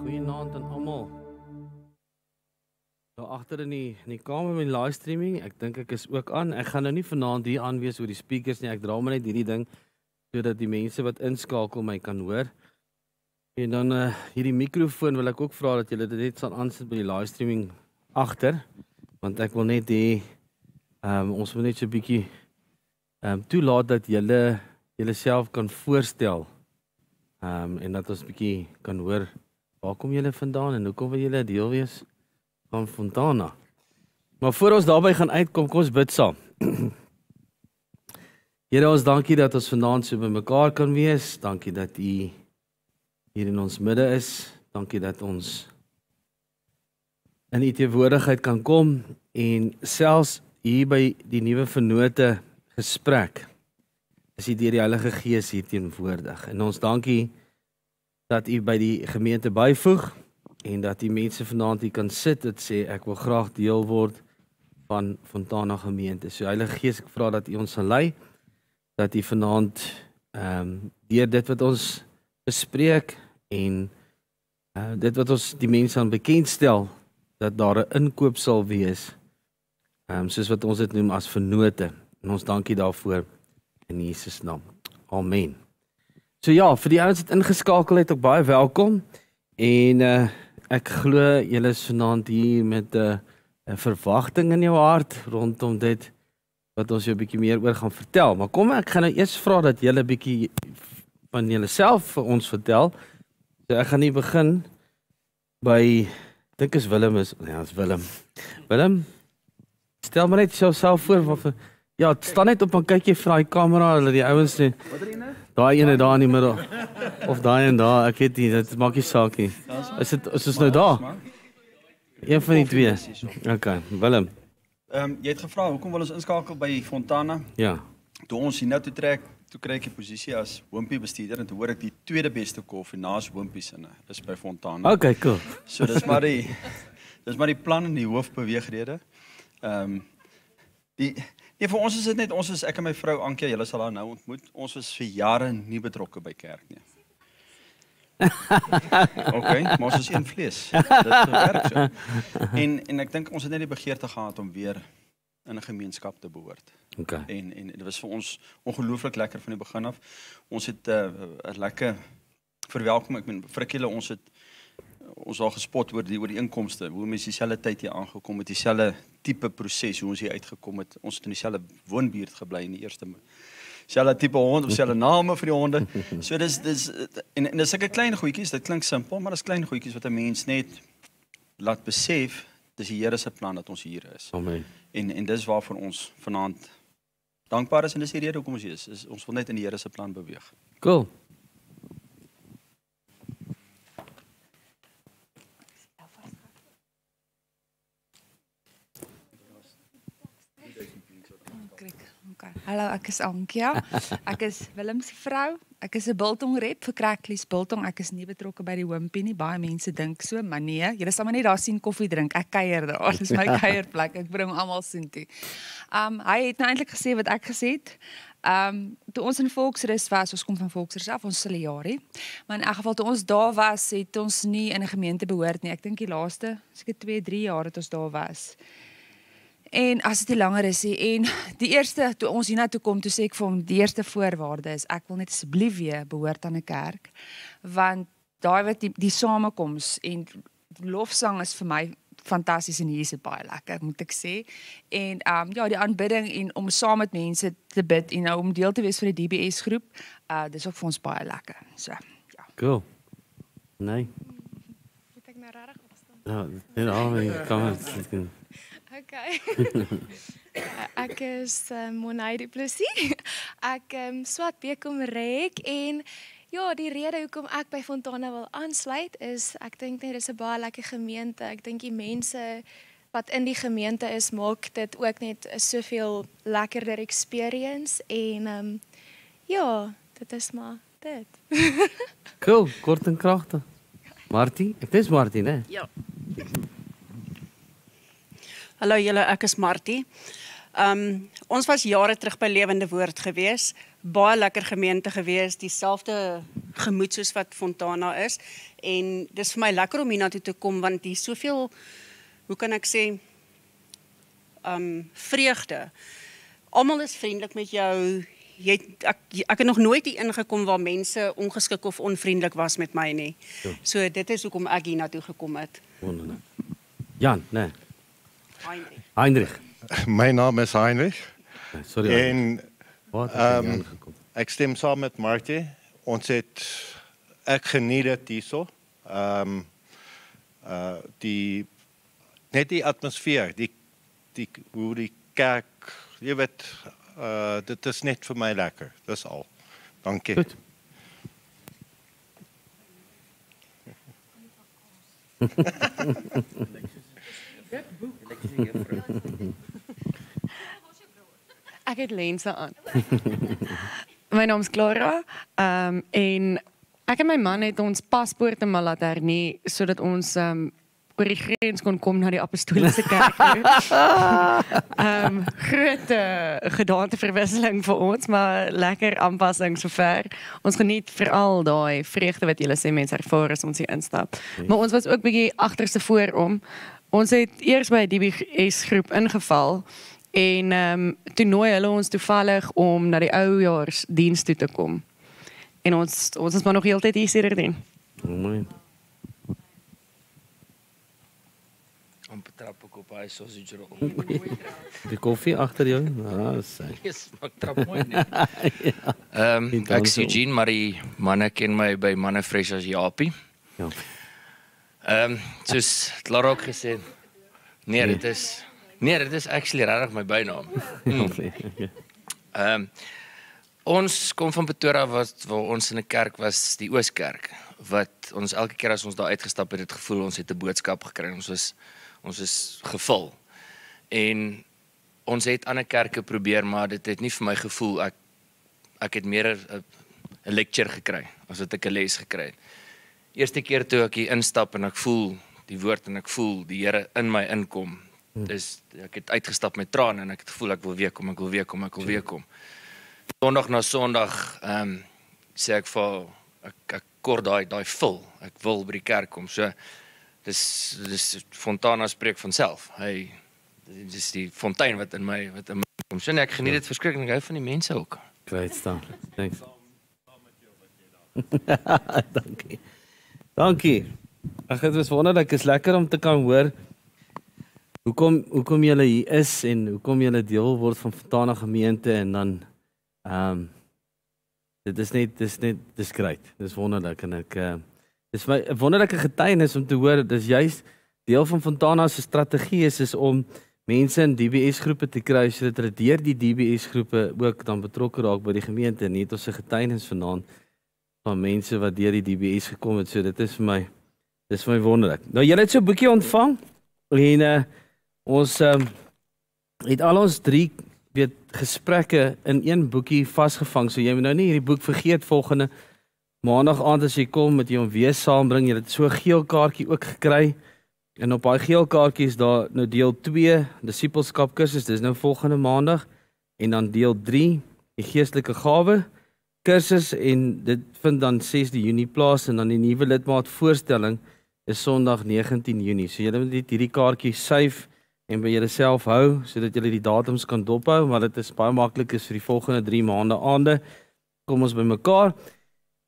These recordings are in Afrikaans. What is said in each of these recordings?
Goeienaand aan almal. Daar agter in die in die kamer met die live streaming, ek dink ek is ook aan. Ek gaan nou nie vanaand hier aanwees oor die speakers nie. Ek dra maar net hierdie ding sodat die mense wat inskakel my kan hoor. En dan eh uh, hierdie mikrofoon wil ek ook vra dat julle dit net sal aansit by die live streaming agter want ek wil net hê ehm um, ons moet net so 'n bietjie ehm um, toelaat dat julle julle self kan voorstel ehm um, en dat ons 'n bietjie kan hoor Waar kom julle vandaan en hoekom wil julle deel wees van Fontana? Maar voor ons daarbey gaan uitkom, kom ons bid saam. Here, ons dankie dat ons vanaand so bymekaar kan wees. Dankie dat U hier in ons midde is. Dankie dat ons in U teenwoordigheid kan kom en selfs hier by die nuwe vennote gesprek is U deur die Heilige Gees hier teenwoordig. En ons dankie dat u by die gemeente byvoeg en dat die mense vanaand hier kan sit en sê ek wil graag deel word van Fontana gemeente. So Heilige Gees, ek vra dat u ons sal lei dat u vanaand ehm um, deur dit wat ons bespreek en uh, dit wat ons die mense aan bekendstel dat daar 'n inkoop sal wees. Ehm um, soos wat ons dit noem as vennote. En ons dankie daarvoor in Jesus naam. Amen. So ja, vir die ouens wat ingeskakel het, ook baie welkom. En uh ek glo julle is vanaand hier met 'n uh, eh, 'n verwagting in jou hart rondom dit wat ons jou 'n bietjie meer oor gaan vertel. Maar kom ek gaan nou eers vra dat julle 'n bietjie van julleself vir ons vertel. So ek gaan nie begin by dink is Willem is ja, is Willem. Willem, stel maar net jouself voor wat vir Ja, staan net op en kyk jy vra die kamera hulle die ouens sê. Daai ene daar in die middag of daai en daar, ek weet nie, dit maak nie saak nie. Is dit is ons nou daar? Een van die twee. OK, Willem. Ehm um, jy het gevra hoekom wil ons inskakel by Fontana? Ja. Toe ons hier nou toe trek, toe kry ek die posisie as hoompie bestuurder en toe hoor ek die tweede beste koffie naas hoompies in is by Fontana. OK, cool. So dis maar die dis maar die plan en die hoofbeweegrede. Ehm um, die Nee, vir ons is dit net ons is ek en my vrou Anke, julle sal haar nou ontmoet. Ons was vir jare nie betrokke by kerk nie. Okay, ons is een vlees. Dit werk so. En en ek dink ons het net die begeerte gehad om weer in 'n gemeenskap te behoort. Okay. En en dit was vir ons ongelooflik lekker van die begin af. Ons het eh, 'n uh, lekker verwelkom. Ek meen Frikkie, ons het ons al gespot oor die ooreenkomste hoe mense dieselfde tyd hier aangekom met dieselfde tipe proses hoe ons hier uitgekom het ons het in dieselfde woonbuurt gebly in die eerste dieselfde tipe hond of dieselfde name vir die honde so dis dis en en dis sulke klein goedjies dit klink simpel maar dis klein goedjies wat 'n mens net laat besef dis die Here se plan dat ons hier is amen en en dis waarvoor ons vanaand dankbaar is en dis die rede hoekom ons hier is, is ons wil net in die Here se plan beweeg cool Okay. Hallo, ek is Ankia. Ek is Willem se vrou. Ek is 'n biltong rep vir Cracklies biltong. Ek is nie betrokke by die Wimpy nie. Baie mense dink so, maar nee, julle sal maar net daar sien koffie drink. Ek kuier daar. Dis my kuierplek. Ek bring almal sien toe. Um hy het nou eintlik gesê wat ek gesê het. Um toe ons in Volksrus was, ons kom van Volksrus af, ons Siliari. Maar in elk geval toe ons daar was, het ons nie in 'n gemeente behoort nie. Ek dink die laaste seker 2, 3 jaar het ons daar was en as dit langer is hier en die eerste toe ons hiernatoe kom toe sê ek vir hom die eerste voorwaarde is ek wil net asseblief weer behoort aan 'n kerk want daai wat die, die samekoms en lofsang is vir my fantasties en hier is dit baie lekker moet ek sê en ehm um, ja die aanbidding en om saam met mense te bid en nou om deel te wees van die DBS groep uh dis ook vir ons baie lekker so ja cool nee moet ek nou regtig opstaan ja, nee, nou nee nou kom ons kan Okay. ek is uh, ehm, Monay Du Plessis. ek ehm um, swat bekom rek en ja, die rede hoekom ek by Fontana wil aansluit is ek dink net dis 'n baie lekker gemeente. Ek dink die mense wat in die gemeente is maak dit ook net 'n soveel lekkerder experience en ehm um, ja, dit is maar dit. cool, kort en kragtig. Martie, ek dis Martie, né? Ja. Hallo julle, ek is Martie. Ehm um, ons was jare terug by Lewende Woord gewees. Baie lekker gemeente gewees, dieselfde gemoed soos wat Fontana is en dis vir my lekker om hiernatoe te kom want hier soveel hoe kan ek sê ehm um, vreugde. Almal is vriendelik met jou. Jy het, ek ek het nog nooit hier ingekom waar mense ongeskik of onvriendelik was met my nie. Ja. So dit is hoekom ek hiernatoe gekom het. Wonderlik. Jan, nee. Heinrich. Heinrich. My naam is Heinrich. Sorry. En wat het um, gekom? Ek stem saam met Martie. Ons het ek geniet dit hierso. Ehm um, uh die net die atmosfeer, die die hoe die kerk, jy weet, uh dit is net vir my lekker. Dis al. Dankie. Goed. Thank you dik boek. Ek sê juffrou. Ek het lense aan. my naam is Clara. Ehm um, en ek en my man het ons paspoorte maar laat hernie sodat ons ehm um, oor die grens kon kom na die apostoliese kerk. Ehm groot eh, gedagte verwisseling vir ons, maar lekker aanpassing sover. Ons geniet veral daai vreugde wat julle sê mense ervaar as ons hier instap. Maar ons was ook bietjie agterste voor om ons het eers by die DBS groep ingeval en ehm um, toe nooi hulle ons toevallig om na die ou jaars diens toe te kom. En ons ons is maar nog heeltyd hier sitterdin. Mooi. Om trap ek op hy soos jy gero. Die koffie agter jou. Ah, dis. Dis maak trap mooi nie. Ja. Ehm ek sien Jean Marie manne ken my by manne fresh as Japie. Ja. Ehm, um, soos Larok gesê. Nee, nee, dit is Nee, dit is actually regtig my bynaam. Ja, nee, ehm mm. um, ons kom van Pretoria wat waar ons in 'n kerk was, die Ooskerk, wat ons elke keer as ons daar uitgestap het, het gevoel ons het 'n boodskap gekry. Ons was ons is gevul. En ons het ander kerke probeer, maar dit het nie vir my gevoel ek ek het meer 'n lecture gekry as wat ek 'n les gekry het eerste keer toe ek hier instap en ek voel die woord en ek voel die Here in my inkom. Hmm. Dis ek het uitgestap met trane en ek het gevoel ek wil weer kom, ek wil weer kom, ek wil weer kom. Sondag na Sondag ehm um, sê ek vir ek, ek kort daai daai vul. Ek wil by die kerk kom. So dis dis Fontana spreek van self. Hy dis die fontein wat in my wat in my kom. So net ek geniet ja. dit verskriklik en ek hou van die mense ook. Great stuff. Thanks. Dankie. Dankie. Ag dit was wonderlik. Dit is lekker om te kan hoor hoekom hoekom jy hier is en hoekom jy deel word van Fontana gemeente en dan ehm um, dit is net dis net diskreet. Dis wonderlik en ek uh, eh, dis my wonderlike getuienis om te hoor dis juist deel van Fontana se strategie is is om mense in DBS groepe te kry sodat hulle deur die DBS groepe ook dan betrokke raak by die gemeente. Net ons se getuienis vanaand van mense wat deur die DBS gekom het. So dit is vir my dis vir my wonderlik. Nou julle het so 'n boekie ontvang en uh, ons um, het al ons drie weet gesprekke in een boekie vasgevang. So jy moet nou nie hierdie boek vergeet volgende maandag aand as jy kom met jy hom weer saambring. Jy het so 'n geel kaartjie ook gekry. En op daai geel kaartjie is daar nou deel 2 disipelskap kursus. Dis nou volgende maandag en dan deel 3 die geestelike gawes kursus en dit vind dan 6 Junie plaas en dan die nuwe lidmaat voorstelling is Sondag 19 Junie. So julle moet hierdie kaartjie save en by jouself hou sodat julle die datums kan dophou, maar dit is baie maklik is vir die volgende 3 maande aande. Kom ons bymekaar.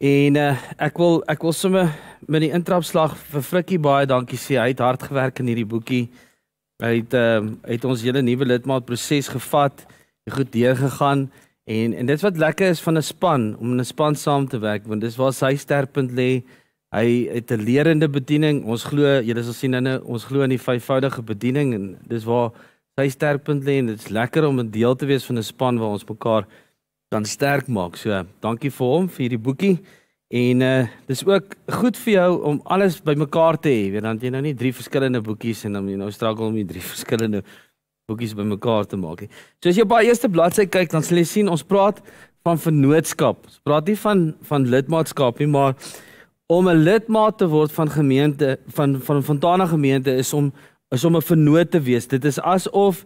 En uh, ek wil ek wil sommer met die intrapslag vir Frikkie baie dankie sê. Hy het hard gewerk in hierdie boekie. Hy het ehm uh, het ons hele nuwe lidmaat proses gevat, goed deur gegaan. En en dit wat lekker is van 'n span om in 'n span saam te werk, want dis waar sy sterpunt lê. Hy het 'n leerende bediening. Ons glo, julle sal sien nou, ons glo in die vyfvoudige bediening en dis waar sy sterpunt lê en dit's lekker om 'n deel te wees van 'n span waar ons mekaar kan sterk maak. So, dankie vir hom vir hierdie boekie. En uh dis ook goed vir jou om alles bymekaar te hê, want jy nou nie drie verskillende boekies en dan jy nou struggle om die drie verskillende nou boekies bymekaar te maak nie. So as jy op die eerste bladsy kyk, dan sal jy sien ons praat van vennootskap. Ons praat nie van van lidmaatskap nie, maar om 'n lidmaat te word van gemeente van van Fontana gemeente is om is om 'n vennoot te wees. Dit is asof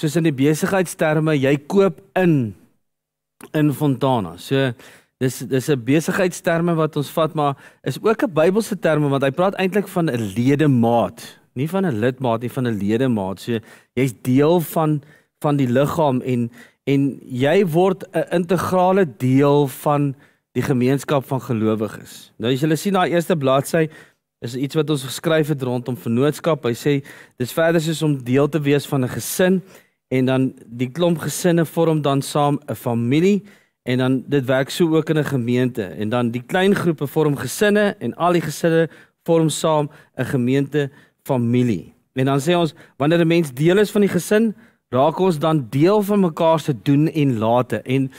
soos in die besigheidsterme jy koop in in Fontana. So dis dis 'n besigheidsterme wat ons vat maar is ook 'n Bybelse terme want hy praat eintlik van 'n ledemaat nie van 'n lidmaat nie, van 'n ledemaat. So jy's deel van van die liggaam en en jy word 'n integrale deel van die gemeenskap van gelowiges. Nou as julle sien daai eerste bladsy is iets wat ons geskryf het rondom vennootskap. Hy sê dis verder soos om deel te wees van 'n gesin en dan die klomp gesinne vorm dan saam 'n familie en dan dit werk so ook in 'n gemeente en dan die klein groepe vorm gesinne en al die gesinne vorm saam 'n gemeente familie. En dan sê ons wanneer 'n mens deel is van die gesin, raak ons dan deel van mekaar se doen en late. En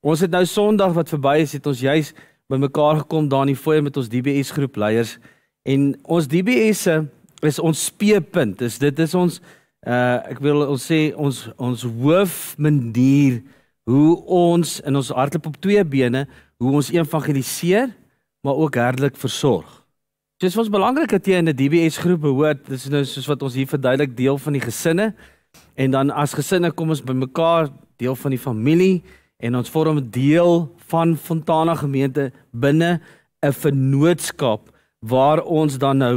ons het nou Sondag wat verby is, het ons juis bymekaar gekom daar in die foyer met ons DBS groep leiers en ons DBS se is ons speerpunt. Dis dit is ons uh ek wil ons sê ons ons hoof manier hoe ons in ons hartlik op twee bene hoe ons evangeliseer maar ook herlik versorg. Dis ons belangrik dat jy in 'n DBS groep behoort. Dis nou soos wat ons hier verduidelik deel van die gesinne. En dan as gesinne kom ons bymekaar deel van die familie en ons vorm deel van Fontana gemeente binne 'n vennootskap waar ons dan nou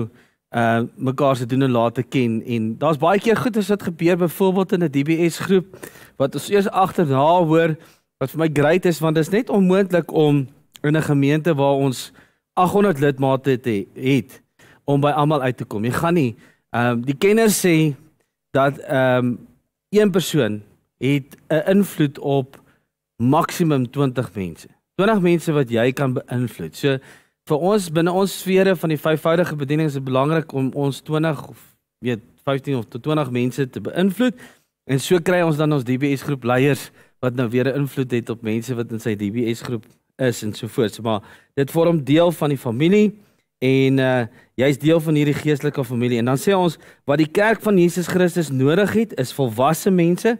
uh mekaar se doen en late ken en daar's baie keer goed as dit gebeur byvoorbeeld in 'n DBS groep wat ons eers agterna hoor wat vir my great is want dit is net onmoontlik om in 'n gemeente waar ons 800 lidmate te het om by almal uit te kom. Jy gaan nie. Ehm um, die kenners sê dat ehm um, een persoon het 'n invloed op maksimum 20 mense. 20 mense wat jy kan beïnvloed. So vir ons binne ons sfere van die vyfvoudige bediening is dit belangrik om ons 20 of weet 15 of tot 20 mense te beïnvloed en so kry ons dan ons DBS groep leiers wat nou weer 'n invloed het op mense wat in sy DBS groep is en so voort. Maar dit vorm deel van die familie en uh jy's deel van hierdie geestelike familie. En dan sê ons wat die kerk van Jesus Christus nodig het is volwasse mense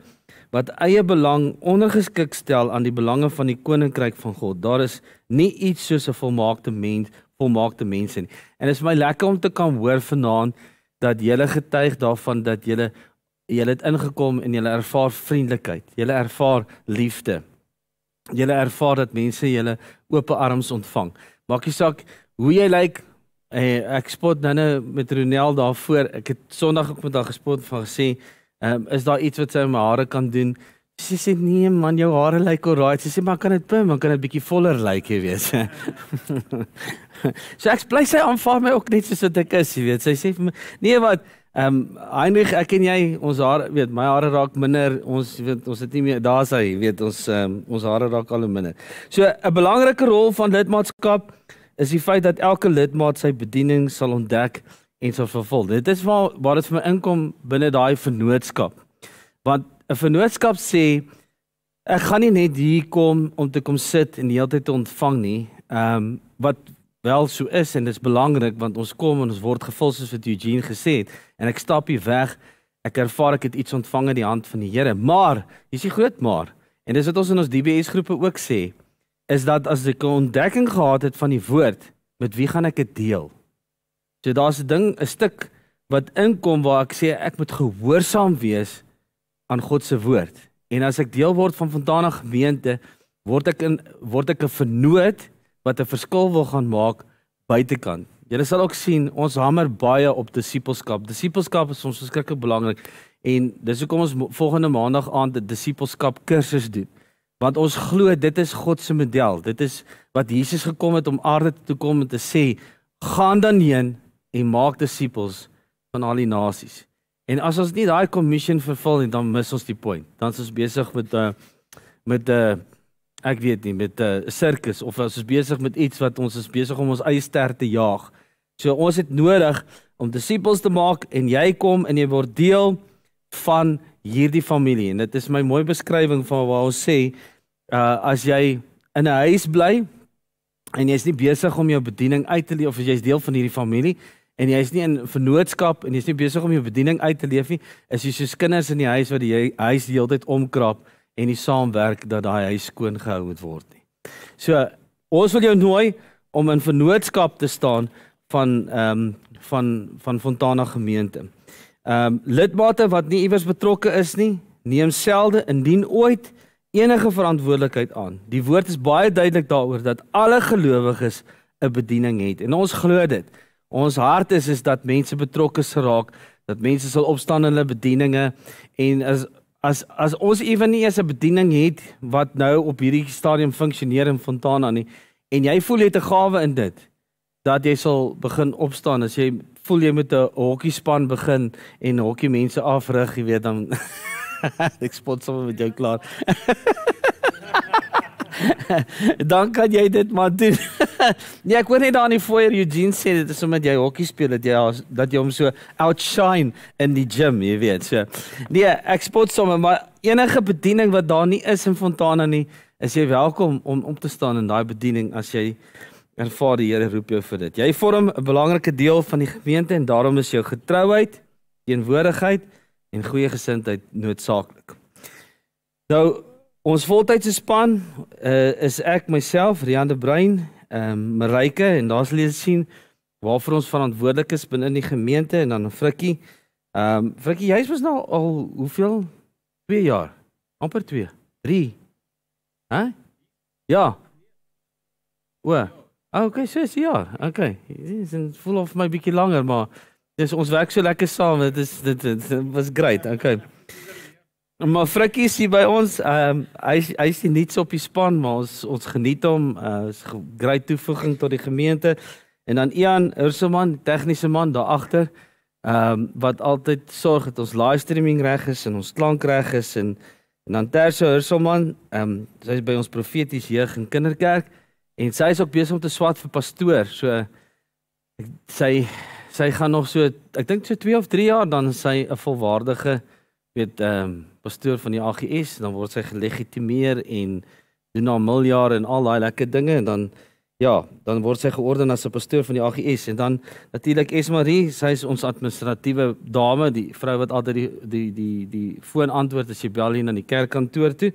wat eie belang ondergeskik stel aan die belange van die koninkryk van God. Daar is nie iets soos 'n volmaakte mens, volmaakte mense nie. En dit is vir my lekker om te kan hoor vanaand dat julle getuig daarvan dat julle julle het ingekom en julle ervaar vriendelikheid, julle ervaar liefde jy ervaar dat mense jou oop arms ontvang. Maak nie saak hoe jy lyk. Like, eh, ek spot nou net met Ronel daarvoor. Ek het Sondag ook met haar gespot van gesê, um, is daar iets wat sy met hare kan doen? Sy sê nee man, jou hare lyk like alright. Sy sê maar kan dit pim, man kan dit bietjie voller lyk like, jy weet. so ek bly sy aanvaar my ook net soos wat ek is, jy weet. Sy sê vir my, nee wat Ehm um, Heinrich, ek en jy, ons haar, weet, my hare raak minder. Ons weet ons het nie meer daar sy, weet ons ehm um, ons hare raak al minder. So 'n belangrike rol van lidmaatskap is die feit dat elke lidmaat sy bediening sal ontdek en sal vervul. Dit is waar waar dit vir my inkom binne daai vennootskap. Want 'n vennootskap sê ek gaan nie net hier kom om te kom sit en die hele tyd te ontvang nie. Ehm um, wat wel so is en dit is belangrik want ons kom en ons word gevul soos wat Eugene gesê het en ek stap hier weg ek ervaar ek het iets ontvang in die hand van die Here maar hier's die groot maar en dis wat ons in ons DBS groepe ook sê is dat as ek 'n ontdekking gehad het van die woord met wie gaan ek dit deel so daar's 'n ding 'n stuk wat inkom waar ek sê ek moet gehoorsaam wees aan God se woord en as ek deel word van Fontana gemeente word ek in word ek 'n vernoot wat 'n verskil wil gaan maak buitekant. Julle sal ook sien ons hamer baie op disipelskap. Disipelskap is ons beskikke belangrik en dis hoekom ons volgende maandag aand 'n disipelskap kursus doen. Want ons glo dit is God se model. Dit is wat Jesus gekom het om aarde toe kom om te sê: "Gaan dan heen en maak disipels van al die nasies." En as ons nie daai commission vervul nie, dan mis ons die punt. Dan is ons besig met 'n uh, eh, met 'n uh, eh, ek weet nie met eh, 'n uh, sirkus of as ons besig met iets wat ons is besig om ons eie ster te jaag. So ons het nodig om disippels te maak en jy kom en jy word deel van hierdie familie en dit is my mooi beskrywing van waar ons sê uh as jy in 'n huis bly en jy's nie besig om jou bediening uit te leef of jy's deel van hierdie familie en jy's nie in vennootskap en jy's nie besig om jou bediening uit te leef nie is jy soos kinders in die huis wat die huis die hele tyd omkrap en die saamwerk dat daai huis skoon gehou moet word nie. So ons wil jou nooi om in vennootskap te staan van ehm um, van van Fontana gemeente. Ehm um, lidmate wat nie iewers betrokke is nie, neem selde indien ooit enige verantwoordelikheid aan. Die woord is baie duidelik daaroor dat alle gelowiges 'n bediening het en ons glo dit. Ons hart is is dat mense betrokke geraak, dat mense sal opstaan in hulle bedieninge en as As as ons ewe nie eens 'n bediening het wat nou op hierdie stadium funksioneer in Fontana nie en jy voel jy het 'n gawe in dit dat jy sal begin opstaan as jy voel jy moet 'n hokkie span begin en hokkie mense afrig, jy weet dan ek spot sommer met jou klaar. dan kan jy dit maar doen. nee, ek hoor net daar in die foyer Eugene sê dit is omdat jy hokkie speel dat jy dat jy hom so outshine in die gym, jy weet. So, nee, ek spot sommer maar enige bediening wat daar nie is in Fontana nie, is jy welkom om om te staan in daai bediening as jy ervaar die Here roep jou vir dit. Jy vorm 'n belangrike deel van die gemeente en daarom is jou getrouheid, teenwoordigheid en goeie gesindheid noodsaaklik. Nou Ons voltydse span uh, is ek myself, Rian de Bruin, ehm uh, Marike en daar's lees sien waarvoor ons verantwoordelik is binne die gemeente en dan Frikkie. Ehm um, Frikkie, jy's mos nou al hoeveel 2 jaar? amper 2, 3. Hæ? Ja. O. Oh, okay, so is ja. Okay. Dis in full of my bietjie langer, maar dis ons werk so lekker saam. Dit is dit dit was great. Okay. Maar Frikkie is hier by ons. Ehm um, hy hy's nie net op die span, maar ons ons geniet hom. Hy's eh, uh, 'n groot toevoeging tot die gemeente. En dan Ian Hirseman, tegniese man daar agter. Ehm um, wat altyd sorg dat ons livestreaming reg is en ons klank reg is en en dan Terso Hirseman, ehm um, sy's by ons profeties jeug en kinderkerk en sy's ook besig om te swat vir pastoor. So sy sy gaan nog so ek dink so 2 of 3 jaar dan sy 'n volwaardige weet ehm um, pastoor van die AGS dan word sy gelegitimeer en doen haar miljoen en al daai lekker dinge en dan ja, dan word sy georden as 'n pastoor van die AGS en dan natuurlik Esmarie, sy is ons administratiewe dame, die vrou wat altyd die die die die foon antwoord as jy bel hier na die kerkkantoor toe.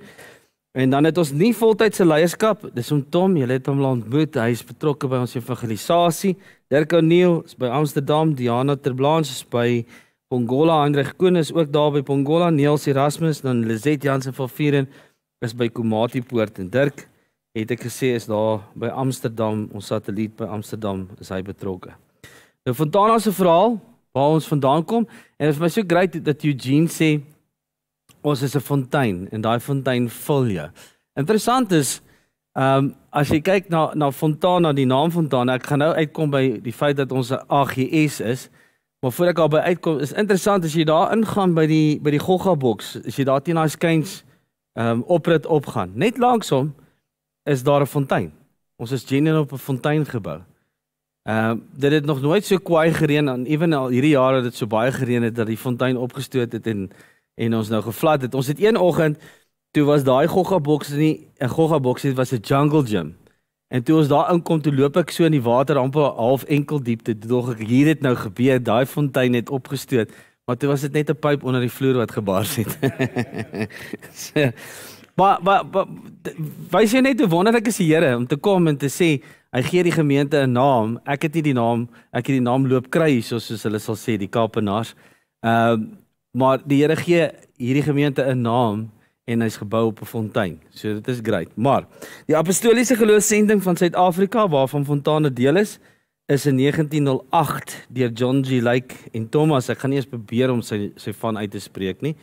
En dan het ons nie voltydse leierskap. Dis om Tom, jy het hom ontmoet. Hy is betrokke by ons evangelisasie. Dirk O'Neil is by Amsterdam, Diana Terblanche is by Pongola Hendrik Koenis ook daar by Pongola Neels Erasmus dan Lizet Jansen van Vieren is by Komati Poort en Dirk het ek gesê is daar by Amsterdam ons satelliet by Amsterdam is hy betrokke. Nou Fontana se verhaal waar ons vandaan kom en vir my so great dat Eugene sê ons is 'n fontein en daai fontein vul jou. Interessant is ehm um, as jy kyk na na Fontana die naam Fontana ek gaan nou uitkom by die feit dat ons 'n AGS is. Maar voordat ek daarby uitkom, is interessant as jy daar ingaan by die by die Gogga boks, as jy daar teen daai skuins ehm um, oprit opgaan. Net langs hom is daar 'n fontein. Ons is genuen op 'n fontein gebou. Ehm um, dit het nog nooit so kwaai gereën aan ewenal hierdie jaar dat dit so baie gereën het dat die fontein opgestoot het en en ons nou gevlat het. Ons het een oggend toe was daai Gogga boks nie 'n Gogga boks, dit was 'n jungle gym. En toe ons daar inkom, toe loop ek so in die water amper half enkel diepte. Dog hier het nou gebeur, daai fontein het opgestoot, maar toe was dit net 'n pyp onder die vloer wat gebars het. so, maar maar, maar wys jy net hoe wonderlik is die Here om te kom en te sê hy gee die gemeente 'n naam. Ek het nie die naam, ek het die naam loop kry hierso soos hulle sal sê die Kapenaars. Ehm uh, maar die Here gee hierdie gemeente 'n naam en hy's gebou op 'n fontein. So dit is great. Maar die apostoliese geloofsending van Suid-Afrika waarvan Fontane deel is, is in 1908 deur John G. Lake en Thomas, ek gaan nie eens probeer om sy sy van uit te spreek nie,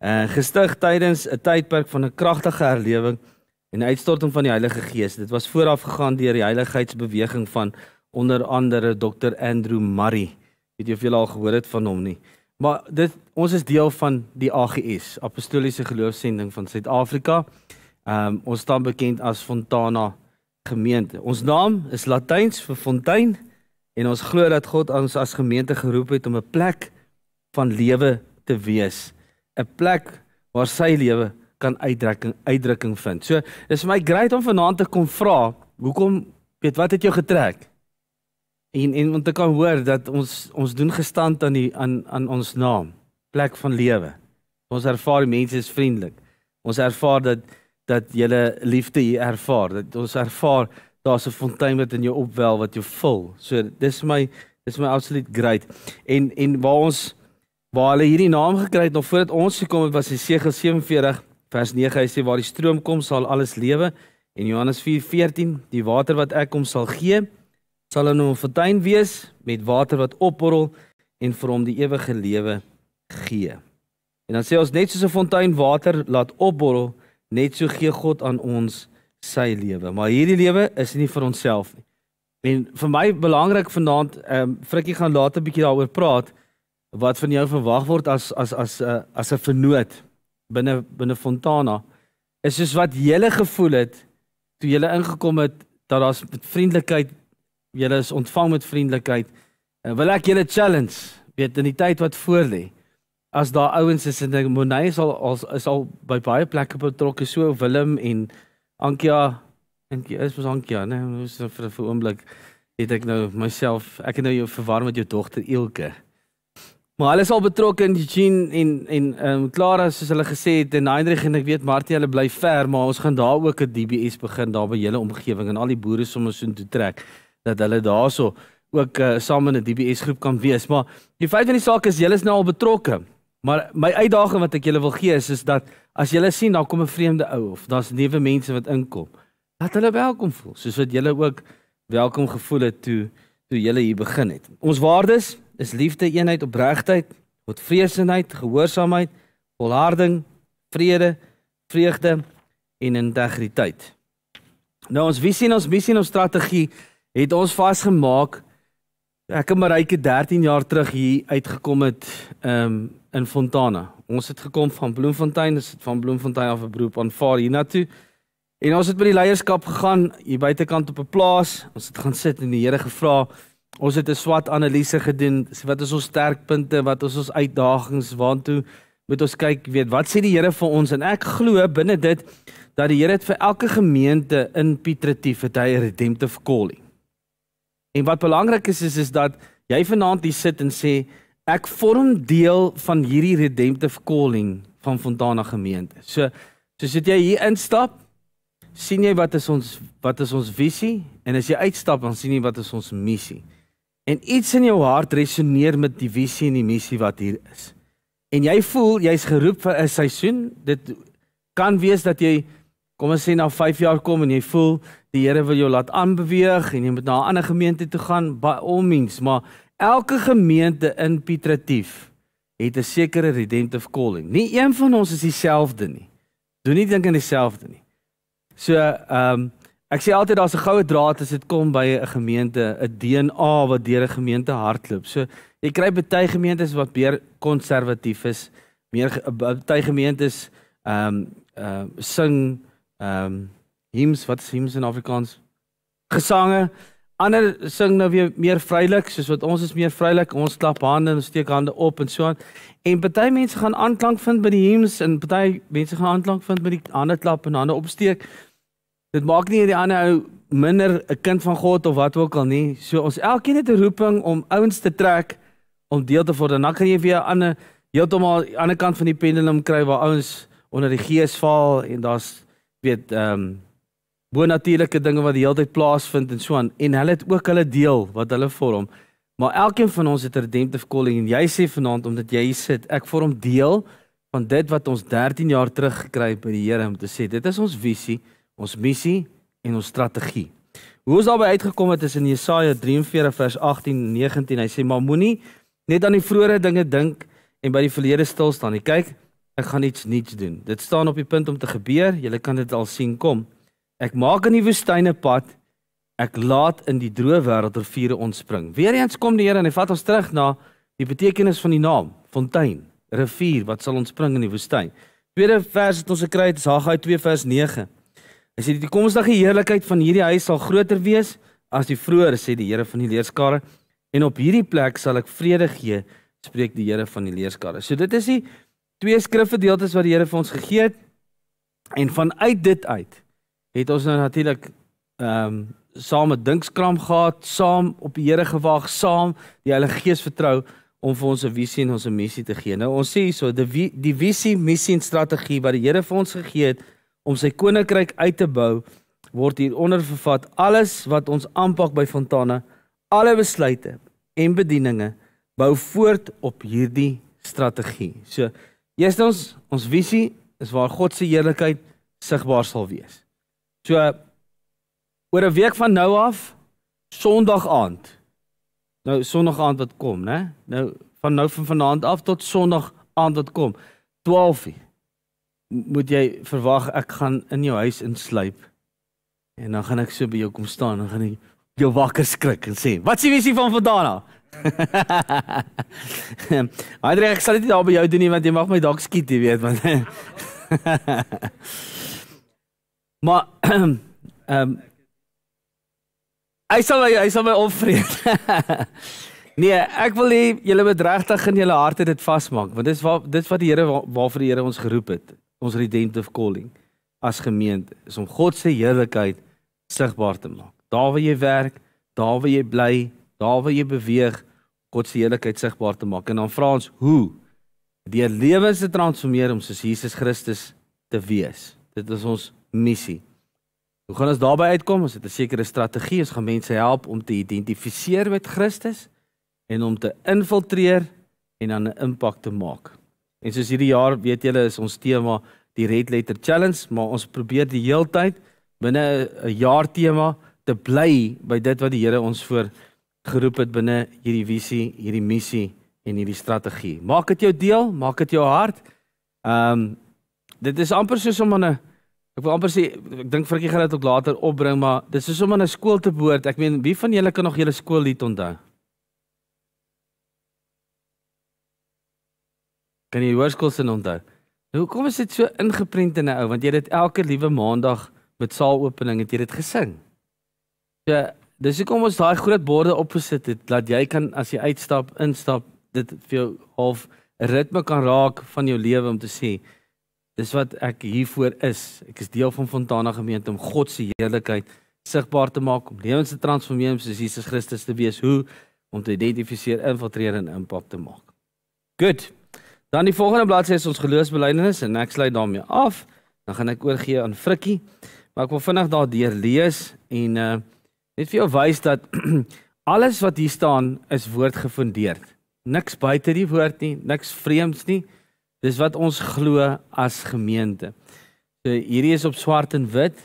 uh gestig tydens 'n tydperk van 'n kragtige herlewing en uitstorting van die Heilige Gees. Dit was vooraf gegaan deur die heiligheidsbeweging van onder andere Dr. Andrew Murray. Weet jy of jy al gehoor het van hom nie? Maar dit ons is deel van die AGS, Apostoliese Geloofssending van Suid-Afrika. Ehm um, ons staan bekend as Fontana Gemeente. Ons naam is Latyns vir fontein en ons glo dat God ons as gemeente geroep het om 'n plek van lewe te wees, 'n plek waar sy lewe kan uitdrukking uitdrukking vind. So, dis vir my great om vanaand te kom vra, hoekom weet wat het jou getrek? en en om te kan hoor dat ons ons doen gestand aan die aan aan ons naam, plek van lewe. Ons ervaar mense is vriendelik. Ons ervaar dat dat jy liefde hier ervaar. Dat ons ervaar daar's 'n fontein wat in jou opwel wat jou vul. So dis my dis my absolute great. En en waar ons waar hulle hierdie naam gekry het nog voordat ons gekom het was Jesaja 47 vers 9. Hy sê waar die stroom kom sal alles lewe en Johannes 4:14 die water wat ek kom sal gee sal in 'n fontein wees met water wat opborrel en vir hom die ewige lewe gee. En dan sê ons net soos 'n fontein water laat opborrel, net so gee God aan ons sy lewe. Maar hierdie lewe is nie vir onsself nie. En vir my belangrik vanaand, ehm um, Frikkie gaan later 'n bietjie daaroor praat wat van jou verwag word as as as 'n eh, as 'n vernoot binne binne Fontana is soos wat jy gele gevoel het toe jy ingekom het dat daar's vriendelikheid julle is ontvang met vriendelikheid. En eh, wil ek julle challenge weet in die tyd wat voor lê. As daar ouens is in die Monae sal al is al by baie plekke betrokke so Willem en Ankia dink jy is mos Ankia né? Ons vir 'n oomblik het ek nou myself ek het nou jou verwar met jou dogter Elke. Maar hulle is al betrokke in Eugene en en ehm um, Clara soos hulle gesê het en Heinrich en ek weet Martie hulle bly ver maar ons gaan daar ook 'n DBS begin daar by julle omgewing en al die boere sommer so intoe trek dat hulle daarso ook uh, saam in 'n DBS groep kan wees. Maar die feit van die saak is julle is nou al betrokke. Maar my uitdaging wat ek julle wil gee is is dat as julle sien daar kom 'n vreemde ou of daar's nuwe mense wat inkom, dat hulle welkom voel, soos wat julle ook welkom gevoel het toe toe julle hier begin het. Ons waardes is liefde, eenheid, opregtheid, godvreesenheid, gehoorsaamheid, volharding, vrede, vreugde en integriteit. Nou ons visie en ons missie en ons strategie het ons vasgemaak ek en Marieke 13 jaar terug hier uitgekom het um, in Fontana. Ons het gekom van Bloemfontein, ons het van Bloemfontein af 'n beroep aanvaar hiernatoe. En ons het by die leierskap gegaan hier buitekant op 'n plaas. Ons het gaan sit en die Here gevra. Ons het 'n SWOT-analise gedoen. Wat is ons sterkpunte? Wat is ons uitdagings? Waartoe moet ons kyk? Weet, wat sê die Here vir ons? En ek glo binne dit dat die Here het vir elke gemeente in Pietretief het hy 'n redemptive calling. En wat belangrik is is is dat jy vanaand hier sit en sê ek vorm deel van hierdie redemptive calling van Fontana gemeente. So soos dit jy hier instap, sien jy wat is ons wat is ons visie en as jy uitstap dan sien jy wat is ons missie. En iets in jou hart resoneer met die visie en die missie wat hier is. En jy voel jy's geroep vir 'n seisoen. Dit kan wees dat jy Kom ons sê na 5 jaar kom en jy voel die Here wil jou laat aanbeweeg en jy moet na 'n ander gemeente toe gaan by all means, maar elke gemeente in Pietretief het 'n sekere redemptive calling. Nie een van ons is dieselfde nie. Doen nie dink aan dieselfde nie. So, ehm um, ek sê altyd daar's 'n goue draad as dit kom by 'n gemeente, 'n DNA wat deur 'n gemeente hardloop. So, jy kry baie gemeentes wat meer konservatief is, meer baie gemeentes ehm um, ehm uh, sing ehm um, hymns, wat is hymns in Afrikaans? Gesange. Ander sing nou weer meer vrylik, soos wat ons is meer vrylik. Ons klap hande en steek hande op en so aan. En party mense gaan aanklank vind by die hymns en party mense gaan aanklank vind met die hande klap en hande opsteek. Dit maak nie die ander ou minder 'n kind van God of wat ook al nie. So ons elkeen het 'n roeping om ouens te trek om deel te word. Dan kan jy weer aan 'n heeltemal ander kant van die pendulum kry waar ouens onder die gees val en daar's weet ehm um, bonatuurlike dinge wat die hele tyd plaasvind en so aan en hulle het ook hulle deel wat hulle vorm. Maar elkeen van ons het 'n redemptive calling en jy sê vanaand omdat jy hier sit, ek vorm deel van dit wat ons 13 jaar terug gekry het by die Here om te sê dit is ons visie, ons missie en ons strategie. Hoe ons daarby uitgekom het is in Jesaja 43 vers 18 en 19. Hy sê maar moenie net aan die vroeëre dinge dink en by die verlede stil staan nie. Kyk, Ek gaan iets nuuts doen. Dit staan op die punt om te gebeur. Julle kan dit al sien kom. Ek maak in die woestyne pad. Ek laat in die droë wêreld riviere ontspring. Weereens kom die Here en hy vat ons terug na die betekenis van die naam, fontein, rivier wat sal ontspring in die woestyn. Tweede vers het ons gekry, dit is Haggai 2 vers 9. Hy sê die toekomstige heerlikheid van hierdie huis sal groter wees as die vroeër, sê die Here van die leerskare, en op hierdie plek sal ek vrede gee, spreek die Here van die leerskare. So dit is die twee skrifgedeeltes wat die Here vir ons gegee het. En vanuit dit uit het ons nou natuurlik ehm um, saam 'n dinkskram gehad, saam op die Here gewag, saam die Heilige Gees vertrou om vir ons 'n visie en ons 'n missie te gee. Nou ons sê hierso die die visie, missie en strategie wat die Here vir ons gegee het om sy koninkryk uit te bou word hieronder vervat alles wat ons aanpak by Fontana, alle besluite en bedieninge bou voort op hierdie strategie. So Eerstens, ons visie is waar God se heerlikheid sigbaar sal wees. So oor 'n week van nou af, Sondag aand. Nou Sondag aand wat kom, né? Nou van nou van vanaand af tot Sondag aand wat kom, 12:00. Moet jy verwag ek gaan in jou huis insluip. En dan gaan ek so by jou kom staan en gaan ek jou wakker skrik en sê, "Wat s'ie visie van vandag af?" Andre, ek sal dit nie daar by jou doen nie want jy mag my dalk skiet, jy weet, want Maar ehm um, I sal my, I sal my opvreed. nee, ek wil hê julle moet regtig in julle harte dit vasmaak, want dit is wat dit is wat die Here waarvoor die Here ons geroep het. Ons redemptive calling as gemeente is om God se heerlikheid sigbaar te maak. Daar waar jy werk, daar waar jy bly, daar waar jy beweeg God se heiligheid sigbaar te maak. En dan vra ons hoe deur lewens te transformeer om soos Jesus Christus te wees. Dit is ons missie. Hoe gaan ons daarby uitkom? Ons het 'n sekere strategie, ons gaan mense help om te identifiseer met Christus en om te infiltreer en dan 'n impak te maak. En soos hierdie jaar, weet julle, is ons tema die Red Letter Challenge, maar ons probeer die heeltyd binne 'n jaar tema te bly by dit wat die Here ons voor geroep het binne hierdie visie, hierdie missie en hierdie strategie. Maak dit jou deel, maak dit jou hart. Ehm um, dit is amper soos om 'n ek wil amper sê ek dink virkie gaan dit ook later opbring, maar dis soos om 'n skool te behoort. Ek meen, wie van julle kan nog julle skoollied onthou? Kan jy hoërskool se onthou? Nou, Hoe kom dit so ingeprent in 'n ou want jy het dit elke liewe maandag met saalopening het jy dit gesing. So Dis hoekom ons daai groot borde opgesit het dat jy kan as jy uitstap, instap, dit vir jou half ritme kan raak van jou lewe om te sê dis wat ek hiervoor is. Ek is deel van Fontana gemeente om God se heerlikheid sigbaar te maak, om lewens te transformeer soos Jesus Christus te wees, hoe om te identifiseer, infiltreer en impak te maak. Goed. Dan die volgende bladsy is ons geloofsbelijdenis en ek sluit daarmee af. Dan gaan ek oorgê aan Frikkie, maar ek wil vinnig daardeur lees en uh Net vir jou wys dat alles wat hier staan is woordgefundeer. Niks buite die woord nie, niks vreemds nie. Dis wat ons glo as gemeente. So hierdie is op swart en wit.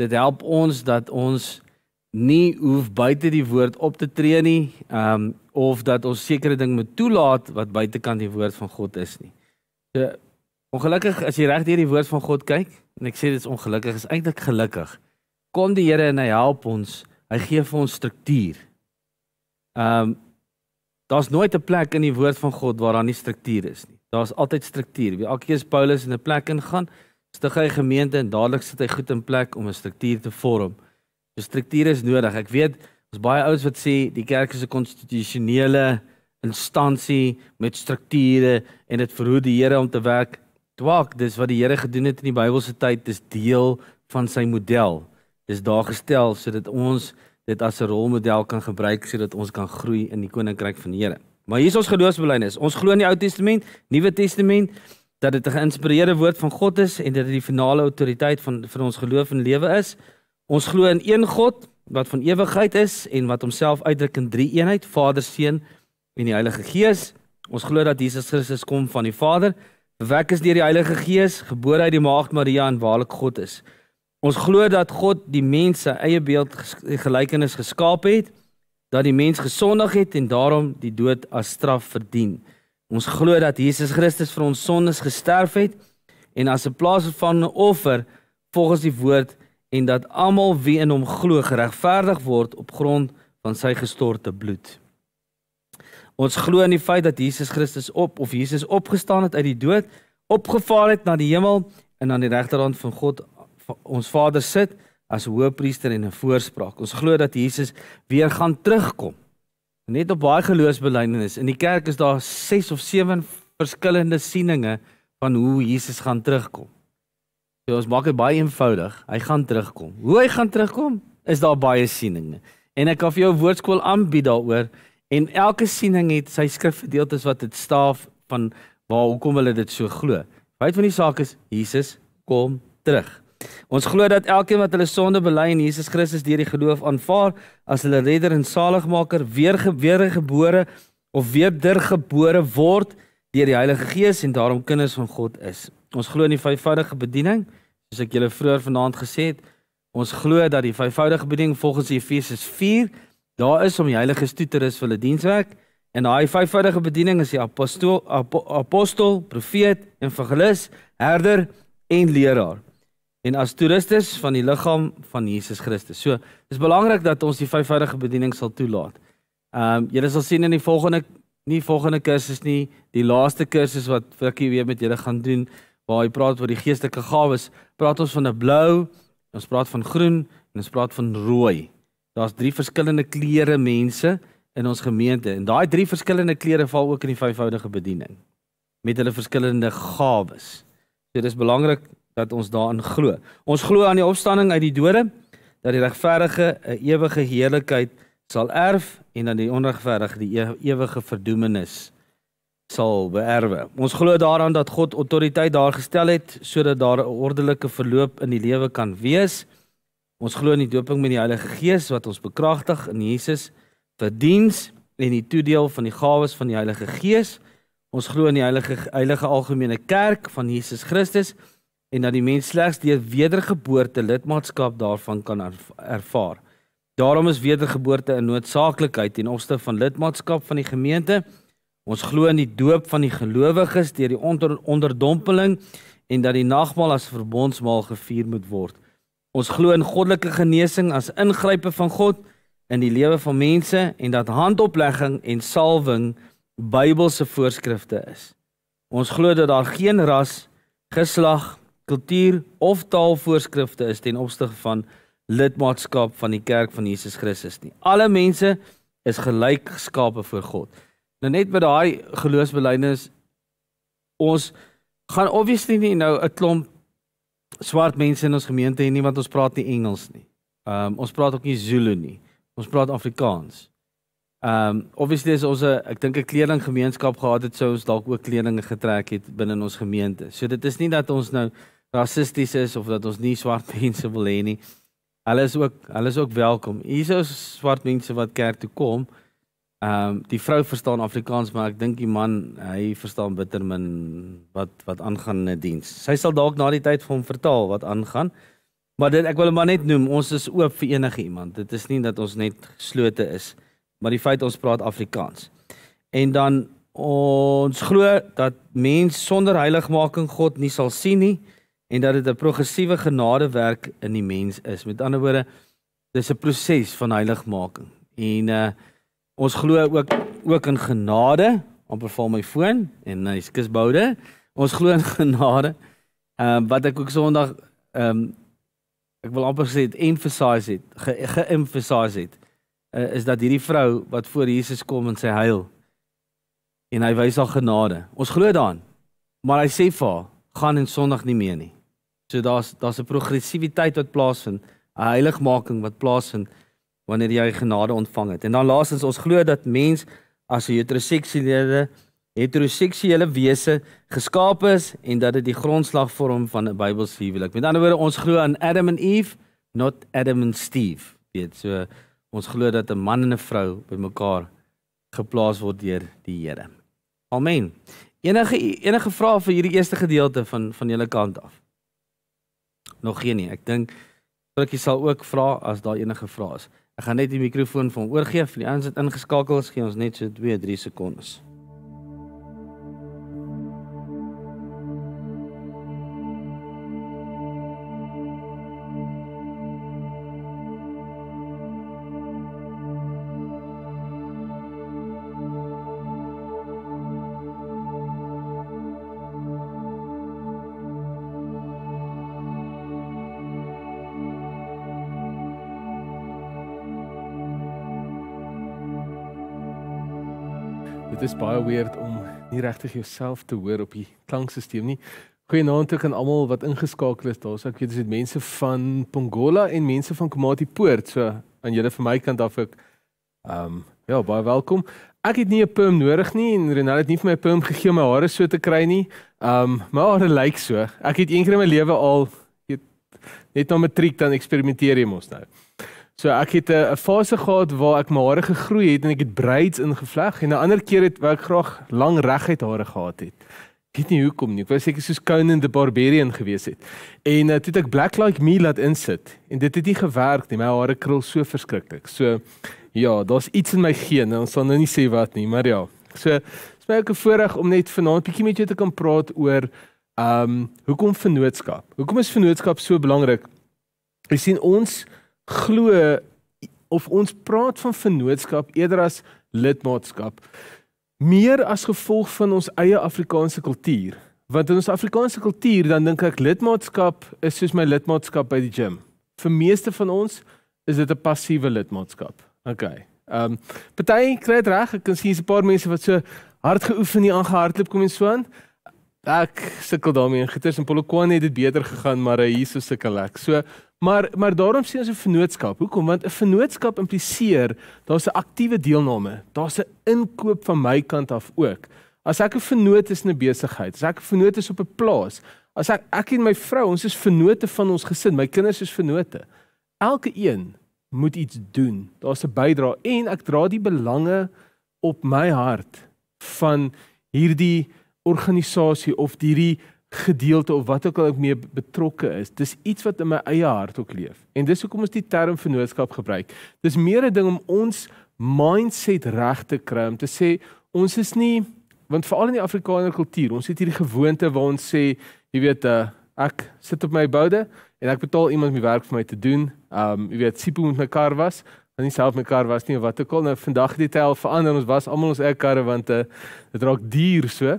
Dit help ons dat ons nie hoef buite die woord op te tree nie, ehm um, of dat ons sekere ding moet toelaat wat buitekant die woord van God is nie. So ongelukkig as jy reg deur die woord van God kyk en ek sê dit is ongelukkig, is eintlik gelukkig. Kom die Here en hy help ons Hy gee vir ons struktuur. Ehm um, daar's nooit 'n plek in die woord van God waar daar nie struktuur is nie. Daar's altyd struktuur. Wie alkeen Paulus in 'n plek ingaan, stig hy gemeente en dadelik sit hy goed in plek om 'n struktuur te vorm. 'n Struktuur is nodig. Ek weet ons baie ouens wat sê die kerk is 'n konstitusionele instansie met strukture en dit verhoed die Here om te werk. Dwaak, dis wat die Here gedoen het in die Bybelse tyd, dis deel van sy model dis daar gestel sodat ons dit as 'n rolmodel kan gebruik sodat ons kan groei in die koninkryk van die Here. Maar hier is ons geloofsbelijdenis. Ons glo in die Ou Testament, Nuwe Testament dat dit 'n geïnspireerde woord van God is en dat dit die finale autoriteit van vir ons geloof en lewe is. Ons glo in een God wat van ewigheid is en wat homself uitdruk in drie eenheid: Vader, Seun en die Heilige Gees. Ons glo dat Jesus Christus kom van die Vader, bewek is deur die Heilige Gees, gebore uit die maagd Maria en waarlik God is. Ons glo dat God die mens se eie beeld gelykenis geskaap het, dat die mens gesondig het en daarom die dood as straf verdien. Ons glo dat Jesus Christus vir ons sondes gesterf het en as 'n plaasvervangende offer volgens die woord en dat almal wie in hom glo geregverdig word op grond van sy gestorte bloed. Ons glo in die feit dat Jesus Christus op of Jesus opgestaan het uit die dood, opgevaar het na die hemel en aan die regterhand van God ons Vader sit as hoëpriester en 'n voorspraak. Ons glo dat Jesus weer gaan terugkom. Net op baie geloofsbelydenis in die kerk is daar 6 of 7 verskillende sieninge van hoe Jesus gaan terugkom. So ons maak dit baie eenvoudig. Hy gaan terugkom. Hoe hy gaan terugkom is daar baie sieninge. En ek kan vir jou woordskool aanbied daaroor en elke siening het sy skrifgedeeltes wat dit staaf van waar hoekom hulle dit so glo. Wat van die saak is Jesus kom terug. Ons glo dat elkeen wat hulle sonde bely en Jesus Christus deur die geloof aanvaar as hulle redder en saligmaker weer weergebore of wedergebore word deur die Heilige Gees en daarom kinders van God is. Ons glo in die vyfvoudige bediening, soos ek julle vroeër vanaand gesê het. Ons glo dat die vyfvoudige bediening volgens Efesiërs 4 daar is om die heiliges toe te rus vir hulle dienswerk en daai vyfvoudige bediening is die apostel, ap apostel, profeet, evangelis, herder en leraar en as toeristes van die liggaam van Jesus Christus. So, dis belangrik dat ons die vyfvoudige bediening sal toelaat. Ehm um, julle sal sien in die volgende nie volgende kursus nie, die laaste kursus wat ek weer met julle gaan doen waar hy praat oor die geestelike gawes, praat ons van 'n blou, ons praat van groen en ons praat van rooi. Daar's drie verskillende kleure mense in ons gemeente en daai drie verskillende kleure val ook in die vyfvoudige bediening met hulle verskillende gawes. So dis belangrik dat ons daarin glo. Ons glo aan die opstanding uit die dode, dat die regverdige 'n eh, ewige heerlikheid sal erf en dat die onregverdige die ewige verdoemenis sal beerwe. Ons glo daaraan dat God autoriteit daar gestel het sodat daar 'n ordelike verloop in die lewe kan wees. Ons glo in die dooping met die Heilige Gees wat ons bekragtig in Jesus vir diens en die toedeel van die gawes van die Heilige Gees. Ons glo in die Heilige Heilige Algemene Kerk van Jesus Christus en dat die mens slegs deur wedergeboorte lidmaatskap daarvan kan ervaar. Daarom is wedergeboorte 'n noodsaaklikheid ten opsigte van lidmaatskap van die gemeente. Ons glo in die doop van die gelowiges deur die onder onderdompeling en dat die nagmaal as verbondsmaal gevier moet word. Ons glo in goddelike genesing as ingrype van God in die lewe van mense en dat handoplegging en salwing Bybelse voorskrifte is. Ons glo dat daar geen ras, geslag kultuur of taalvoorskrifte is ten opsigte van lidmaatskap van die kerk van Jesus Christus nie. Alle mense is gelyk geskape voor God. Nou net met daai geloofsbelydenis ons gaan obviously nie nou 'n klomp swart mense in ons gemeente hê nie want ons praat nie Engels nie. Ehm um, ons praat ook nie Zulu nie. Ons praat Afrikaans. Ehm um, obviously is ons 'n ek dink 'n kledinggemeenskap gehad het sou ons dalk ook kledinge getrek het binne ons gemeente. So dit is nie dat ons nou rassisties is of dat ons nie swart mense wil hê nie. Hulle is ook hulle is ook welkom. Hierso's swart mense wat kerk toe kom. Ehm um, die vrou verstaan Afrikaans, maar ek dink die man, hy verstaan bitter min wat wat aangaan in 'n diens. Sy sal dalk na die tyd vir hom vertaal wat aangaan. Maar dit ek wil hom maar net noem, ons is oop vir enige iemand. Dit is nie dat ons net geslote is, maar die feit ons praat Afrikaans. En dan ons glo dat mens sonder heiligmaking God nie sal sien nie en dat dit 'n progressiewe genadewerk in die mens is. Met ander woorde, dis 'n proses van heiligmaking. En uh ons glo ook ook in genade, amper val my foon en hy's kusboude. Ons glo in genade. Ehm uh, wat ek ook Sondag ehm um, ek wil amper sê emphasize het, geemphasize het, ge het uh, is dat hierdie vrou wat voor Jesus kom en sy huil en hy wys haar genade. Ons glo daaraan. Maar hy sê vir haar, gaan in Sondag nie meer nie. So daar's daar's 'n progressiwiteit wat plaasvind, 'n heiligmaking wat plaasvind wanneer jy genade ontvang het. En dan laastens ons glo dat mens as 'n heteroseksuele heteroseksuele wese geskaap is en dat dit die grondslag vorm van 'n Bybelse huwelik. Met ander woorde, ons glo aan Adam and Eve, not Adam and Steve. Dit so ons glo dat 'n man en 'n vrou bymekaar geplaas word deur die Here. Amen. Enige enige vrae vir hierdie eerste gedeelte van van julle kant af? nog geen nie. Ek dink Frikkie sal ook vra as daar enige vrae is. Ek gaan net die mikrofoon van oorgee vir die ouens wat ingeskakel is. Gee ons net so 2, 3 sekondes. Ja. is baie weird om nie regtig jouself te hoor op die klankstelsel nie. Goeienaand ook aan almal wat ingeskakel is daarso. Ek weet dis mense van Pongola en mense van Komati Poort. So aan julle van my kant af ek ehm um, ja, baie welkom. Ek het nie 'n perm nodig nie en Renald het nie vir my perm gegee om my hare so te kry nie. Ehm um, my hare lyk so. Ek het eendag in my lewe al het, net na matriek dan eksperimenteer jy mos nou. So ek het 'n fase gehad waar ek my hare gegroei het en ek het braids ingevleg en 'n ander keer het waar ek graag lang reguit hare gehad het. Weet nie hoekom nie. Ek was seker soos Conan the Barbarian gewees het. En uh, toe ek Black Like Me laat insit en dit het nie gewerk nie. My hare krul so verskriklik. So ja, daar's iets in my gene. Ons sal nou nie sê wat nie, maar ja. So dit is my ook 'n voorreg om net vanaand bietjie met jou te kan praat oor ehm um, hoekom vennootskap. Hoekom is vennootskap so belangrik? Jy sien ons glo of ons praat van vennootskap eerder as lidmaatskap meer as gevolg van ons eie Afrikaanse kultuur want in ons Afrikaanse kultuur dan dink ek lidmaatskap is soos my lidmaatskap by die gym vir meeste van ons is dit 'n passiewe lidmaatskap okay ehm um, party kry dit reg ek kan sien 'n paar mense wat so hard geoefen hier aan gehardloop kom en so aan ek sukkel daarmee en goeters in Polokwane het dit beter gegaan maar hier so sukkel ek. So maar maar daarom sien ons 'n vennootskap. Hoekom? Want 'n vennootskap impliseer daar's 'n aktiewe deelname. Daar's 'n inkoop van my kant af ook. As ek 'n vennoot is in 'n besigheid, as ek 'n vennoot is op 'n plaas, as ek ek en my vrou, ons is vennote van ons gesin, my kinders is vennote. Elke een moet iets doen. Daar's 'n bydrae en ek dra die belange op my hart van hierdie organisasie of hierdie gedeelte of wat ook al ek mee betrokke is, dis iets wat in my eie hart ook leef. En dis hoekom ons die term vennootskap gebruik. Dis meer 'n ding om ons mindset reg te kry om te sê ons is nie want veral in die Afrikaner kultuur, ons het hierdie gewoonte waar ons sê, jy weet, uh, ek sit op my boude en ek betaal iemand om die werk vir my te doen. Um jy weet, sipo met my kar was, dan nie self my kar was nie of wat ook al. Nou vandag het dit al verander. Ons was almal ons eie karre want uh, dit raak duur so.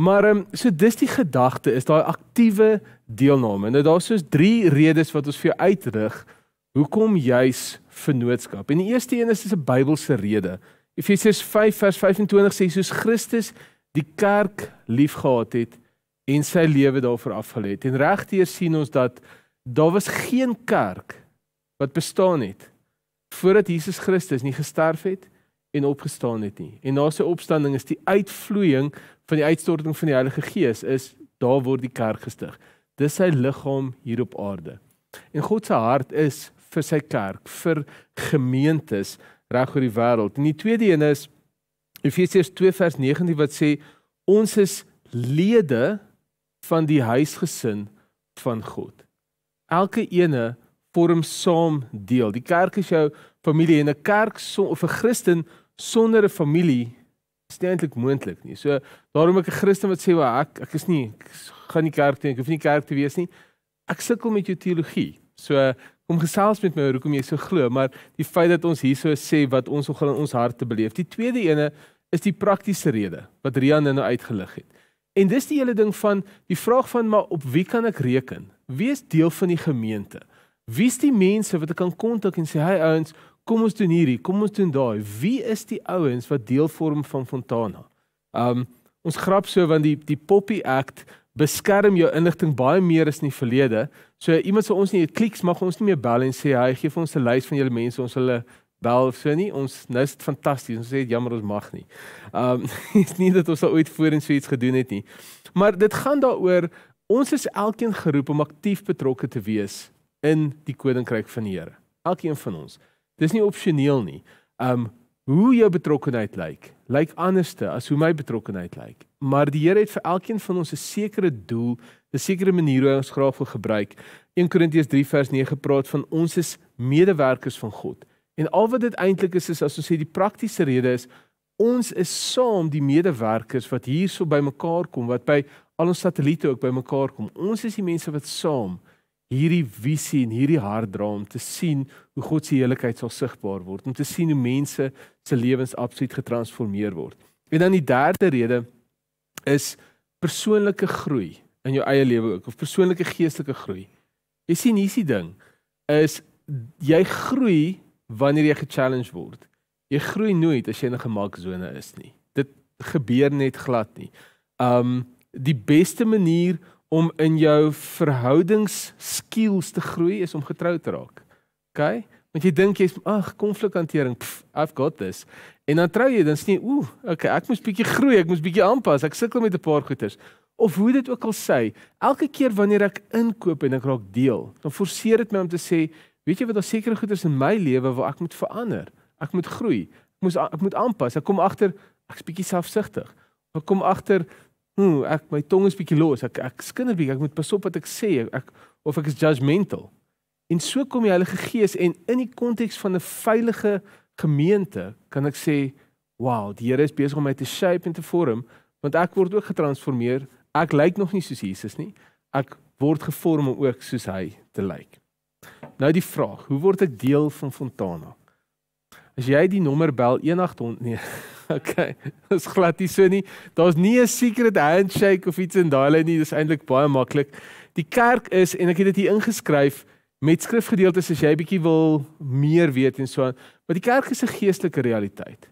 Maar ehm um, so dis die gedagte is daai aktiewe deelname. Nou daar's soos drie redes wat ons vir jou uitrig hoekom juis vennootskap. En die eerste een is 'n Bybelse rede. Efesiërs 5:25 sê soos Christus die kerk liefgehad het en sy lewe daarvoor afgelê het. En regdeur sien ons dat daar was geen kerk wat bestaan het voordat Jesus Christus nie gesterf het en opgestaan het nie. En na sy opstanding is die uitvloeiing van die uitstorting van die Heilige Gees is daar word die kerk gestig. Dis sy liggaam hier op aarde. En God se hart is vir sy kerk, vir gemeentes reg oor die wêreld. En die tweede een is Efesiërs 2:19 wat sê ons is lede van die huisgesin van God. Elke eene vorm saam deel. Die kerk is jou familie en 'n kerk so, of 'n Christen sonder 'n familie is nie eintlik moontlik nie. So daarom ek 'n Christen wat sê wat ek ek is nie ek gaan nie kerk toe, ek hoef nie kerk te wees nie. Ek sukkel met jou teologie. So kom gesels met my oor hoekom jy so glo, maar die feit dat ons hierso sê wat ons nogal in ons hart te beleef. Die tweede ene is die praktiese rede wat Rian nou uitgelig het. En dis die hele ding van die vraag van maar op wie kan ek reken? Wie is deel van die gemeente? Wie is die mense wat ek kan kontak en sê hey ouens, kom ons doen hierdie, kom ons doen daai. Wie is die ouens wat deel vorm van Fontana? Um ons grap so want die die Poppy Act beskerm jou inligting baie meer as in die verlede. So iemand sê ons nie kliks mag ons nie meer bel en sê hy gee vir ons 'n lys van julle mense ons hulle bel so nie. Ons nou is dit fantasties. Ons sê jammer ons mag nie. Um is nie dat ons al ooit voorheen so iets gedoen het nie. Maar dit gaan daaroor ons is elkeen geroep om aktief betrokke te wees in die koninkryk van die Here. Elkeen van ons. Dis nie opsioneel nie. Um hoe jou betrokkeheid lyk, lyk anderste as hoe my betrokkeheid lyk. Maar die Here het vir elkeen van ons 'n sekere doel, 'n sekere manier hoe ons graag wil gebruik. 1 Korintiërs 3 vers 9 praat van ons is medewerkers van God. En al wat dit eintlik is is as ons sê die praktiese rede is ons is saam die medewerkers wat hierso bymekaar kom wat by al ons satelliete ook bymekaar kom. Ons is die mense wat saam hierdie visie en hierdie hartdroom te sien hoe God se heiligheid sal sigbaar word om te sien hoe mense se lewens absoluut getransformeer word. En dan die derde rede is persoonlike groei in jou eie lewe ook of persoonlike geestelike groei. Jy sien hier's die ding is jy groei wanneer jy ge-challenge word. Jy groei nooit as jy in 'n gemaksone is nie. Dit gebeur net glad nie. Um die beste manier om in jou verhoudingsskills te groei is om getrou te raak. OK? Want jy dink jy's ag, konflikhantering, I've got this. En dan trou jy, dan sê jy, ooh, OK, ek moet bietjie groei, ek moet bietjie aanpas, ek sukkel met 'n paar goeters. Of hoe dit ook al sê, elke keer wanneer ek inkoop en ek raak deel, dan forceer dit my om te sê, weet jy wat, daar seker goeters in my lewe waar ek moet verander. Ek moet groei. Ek moet ek moet aanpas. Ek kom agter ek's bietjie selfsugtig. Ek kom agter Ooh, ek my tong is bietjie los. Ek ek skinder bietjie. Ek moet pas op wat ek sê. Ek of ek is judgmental. En so kom die Heilige Gees en in die konteks van 'n veilige gemeente kan ek sê, "Wow, die Here is besig om my te shape en te vorm, want ek word ook getransformeer. Ek lyk nog nie soos Jesus nie. Ek word gevorm om ook soos hy te lyk." Nou die vraag, hoe word ek deel van Fontana? As jy die nommer bel 1800 nee Okay. Dis glad nie so nie. Daar's nie 'n secret handshake of iets in daai lyn nie. Dis eintlik baie maklik. Die kerk is en ek het dit hier ingeskryf met skrifgedeeltes as jy bietjie wil meer weet en so aan. Maar die kerk is 'n geestelike realiteit.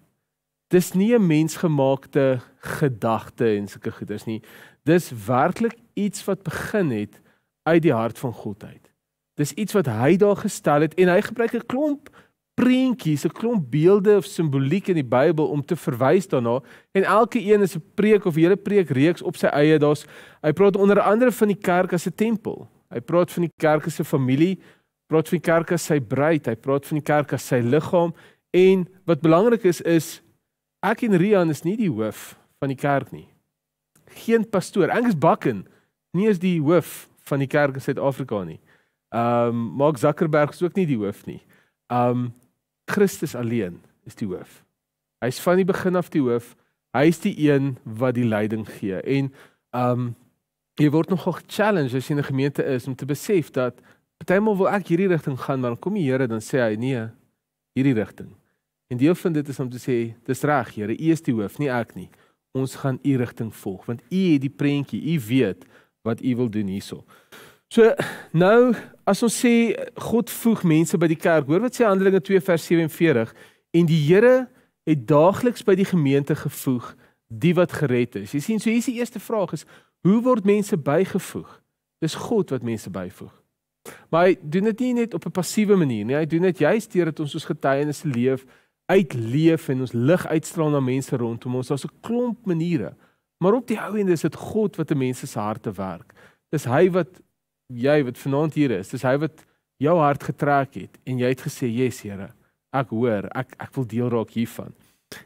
Dis nie 'n mensgemaakte gedagte en sulke goeders nie. Dis werklik iets wat begin het uit die hart van God uit. Dis iets wat hy daar gestel het en hy gebruik 'n klomp preentjies, 'n klomp beelde of simboliek in die Bybel om te verwys daarna en elke een is 'n preek of 'n hele preekreeks op sy eie. Daar's hy praat onder andere van die kerk as 'n tempel. Hy praat van die kerk as 'n familie, praat van die kerk as sy bruid, hy praat van die kerk as sy liggaam en wat belangrik is is ek en Rian is nie die hoof van die kerk nie. Geen pastoor, Angus Bakken nie is die hoof van die kerk in Suid-Afrika nie. Ehm um, Mark Zuckerberg is ook nie die hoof nie. Ehm um, Christus alleen is die hoof. Hy's van die begin af die hoof. Hy's die een wat die leiding gee. En um jy word nogal challenge as jy in 'n gemeente is om te besef dat partymal wil ek hierdie rigting gaan, maar kom die Here dan sê hy nee, hierdie rigting. En deel van dit is om te sê, dis reg, Here, U is die hoof, nie ek nie. Ons gaan U rigting volg want U het die prentjie. U weet wat U wil doen hierso. So nou as ons sê God voeg mense by die kerk, hoor wat sê Handelinge 2 vers 47 en die Here het daagliks by die gemeente gevoeg die wat gered is. Jy sien, so hier is die eerste vraag is hoe word mense bygevoeg? Dis God wat mense byvoeg. Maar hy doen dit nie net op 'n passiewe manier nie. Hy doen dit juist deur dat ons ons getuienis leef, uitleef en ons lig uitstraal na mense rondom ons. Daar's 'n klomp maniere. Maar op die ou end is dit God wat in mense se harte werk. Dis hy wat jy wat vanaand hier is, dis hy wat jou hart getrek het en jy het gesê, "Yes, Here, ek hoor, ek ek wil deel raak hiervan."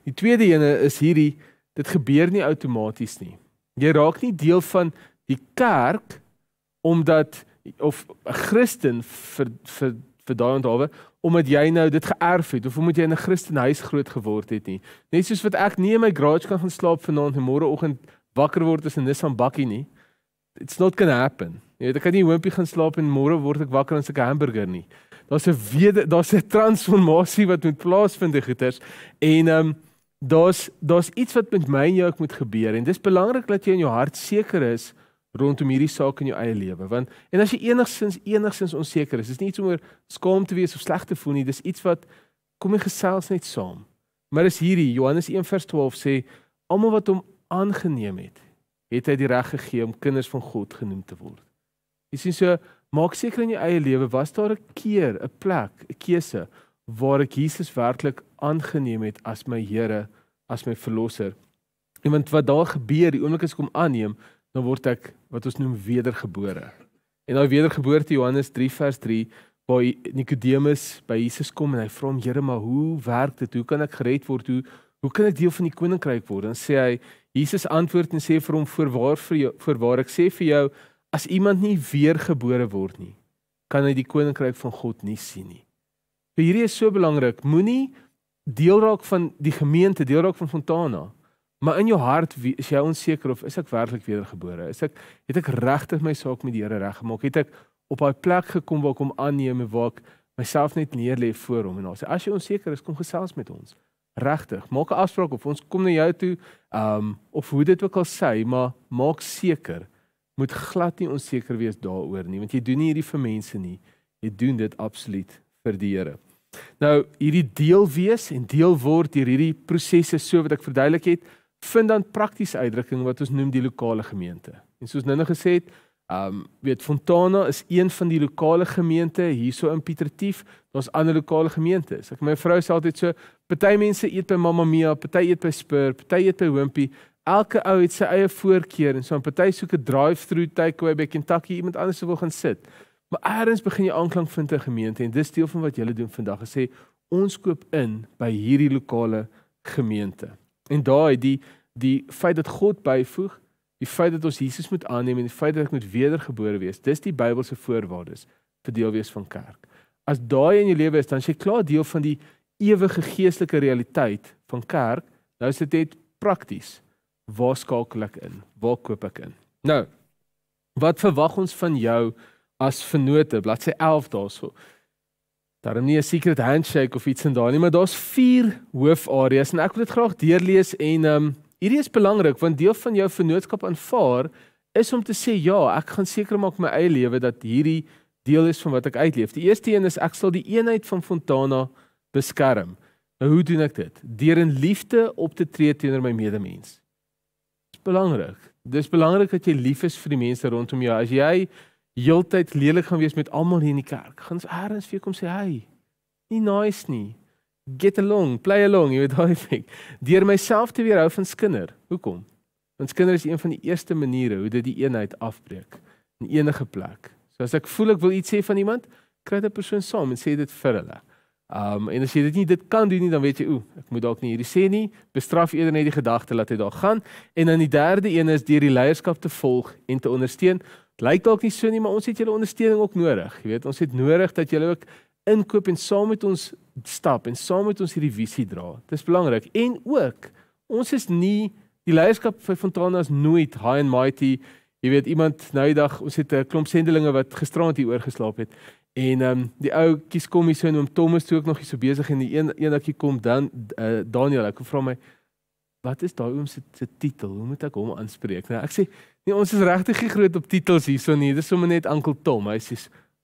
Die tweede ene is hierdie, dit gebeur nie outomaties nie. Jy raak nie deel van die kerk omdat of 'n Christen vir vir vir daai onthawe omdat jy nou dit geërf het of omdat jy in 'n Christenhuis groot geword het nie. Net soos wat ek nie in my garage kan gaan slaap vanaand en môreoggend wakker word as 'n Nissan bakkie nie. It's not going to happen. Jy weet ek kan nie hoompie gaan slaap en môre word ek wakker en seker hamburger nie. Daar's 'n daar's 'n transformasie wat moet plaasvind in goeters en ehm um, daar's daar's iets wat met my en jou moet gebeur en dis belangrik dat jy in jou hart seker is rondom hierdie saak in jou eie lewe want en as jy enigsins enigsins onseker is, dis nie iets om oor skaam te wees of sleg te voel nie, dis iets wat kom jy gesels net saam. Maar is hierdie Johannes 1:12 sê almal wat hom aangeneem het, het hy die reg gegee om kinders van God genoem te word. Jy sien so maak seker in jou eie lewe was daar 'n keer, 'n plek, 'n keuse waar ek Jesus werklik aangeneem het as my Here, as my verlosser. Iemand wat daar gebeur, die oomblik as ek hom aanneem, dan word ek wat ons noem wedergebore. En daai wedergeboorte Johannes 3 vers 3 waar Nikodemus by Jesus kom en hy vra hom: "Here, maar hoe werk dit? Hoe kan ek gered word? Hoe hoe kan ek deel van die koninkryk word?" Dan sê hy: "Jesus antwoord en sê vir hom: "Voorwaar vir jou, voorwaar ek sê vir jou, As iemand nie weergebore word nie, kan hy die koninkryk van God nie sien nie. So hierdie is so belangrik. Moenie deel raak van die gemeente, deel raak van Fontana, maar in jou hart wie, is jy onseker of is ek werklik weergebore? Is ek het ek regtig my saak met die Here reggemaak? Het ek op daai plek gekom waar ek hom aanneem en waar ek myself net neer lê voor hom en nou sê as jy onseker is, kom gesels met ons. Regtig, maak 'n afspraak of ons kom na jou toe, ehm um, of hoe dit ook al sê, maar maak seker moet glad nie onseker wees daaroor nie, want jy doen nie hierdie vir mense nie. Jy doen dit absoluut vir die Here. Nou, hierdie deel wees en deel word deur hierdie prosesse so wat ek verduidelik het, vind dan praktiese uitdrukking wat ons noem die lokale gemeente. En soos Ninne gesê het, ehm um, weet Fontana is een van die lokale gemeente hierso in Pietertief, daar's ander lokale gemeentes. Ek my vrou sê altyd so, party mense eet by Mamma Mia, party eet by Spur, party eet by Hoompie, Elke ou het sy eie voorkeur en so 'n party soek 'n drive-through takeaway by Kentucky, iemand anders wil gaan sit. Maar eers begin jy aanklank vind in gemeente en dis deel van wat julle doen vandag gesê ons koop in by hierdie lokale gemeente. En daai die die feit dat God byvoeg, die feit dat ons Jesus moet aanneem en die feit dat ek moet wedergebore wees, dis die Bybelse voorwaardes vir deel wees van kerk. As daai in jou lewe is, dan is jy klaar deel van die ewige geestelike realiteit van kerk. Nou is dit net prakties waar skakel ek in? Waar koop ek in? Nou, wat verwag ons van jou as vennote? Bladsy 11 daarso. Daarom nie 'n secret handshake of iets en daar nie, maar daar's vier hoofareas en ek wil dit graag deurlees en ehm um, hierdie is belangrik want deel van jou vennootskap aanvaar is om te sê ja, ek gaan seker maak my eie lewe dat hierdie deel is van wat ek uitleef. Die eerste een is ek sal die eenheid van Fontana beskerm. Nou, hoe doen ek dit? Deur in liefde op te tree teenoor my medemens belangrik. Dis belangrik dat jy lief is vir die mense rondom jou. As jy heeltyd lelik gaan wees met almal hier in die kerk, gaan se eerds vir kom sê, "Hey, nie nice nie. Get along, play along, you know what I think." Deur myself te weerhou van skinder. Hoekom? Want skinder is een van die eerste maniere hoe dit die eenheid afbreek in enige plek. So as ek voel ek wil iets sê van iemand, kry dit persoon saam en sê dit vir hulle. Um en as jy dit nie dit kan doen nie, dan weet jy o, ek moet dalk nie hierdie sê nie. Bestraf eerder net die gedagte dat hy daar gaan. En dan die derde een is deur die leierskap te volg en te ondersteun. Dit lyk dalk nie so nie, maar ons het julle ondersteuning ook nodig. Jy weet, ons het nodig dat julle ook inkoop en saam met ons stap en saam met ons hierdie visie dra. Dis belangrik. En ook ons is nie die leierskap van Fontana is nooit high and mighty. Jy weet iemand noudag, ons het 'n klomp sendelinge wat gisterand hier oorgeslaap het. En ehm um, die ou kies kom hier so en oom Thomas toe ook nog hier so besig en die een een ekie kom dan uh, Daniel ek vra my wat is daai oom se se titel hoe moet ek hom aanspreek nou ek sê nee ons is regtig nie groot op titels hierso nie dis sommer net oom Tom hy sê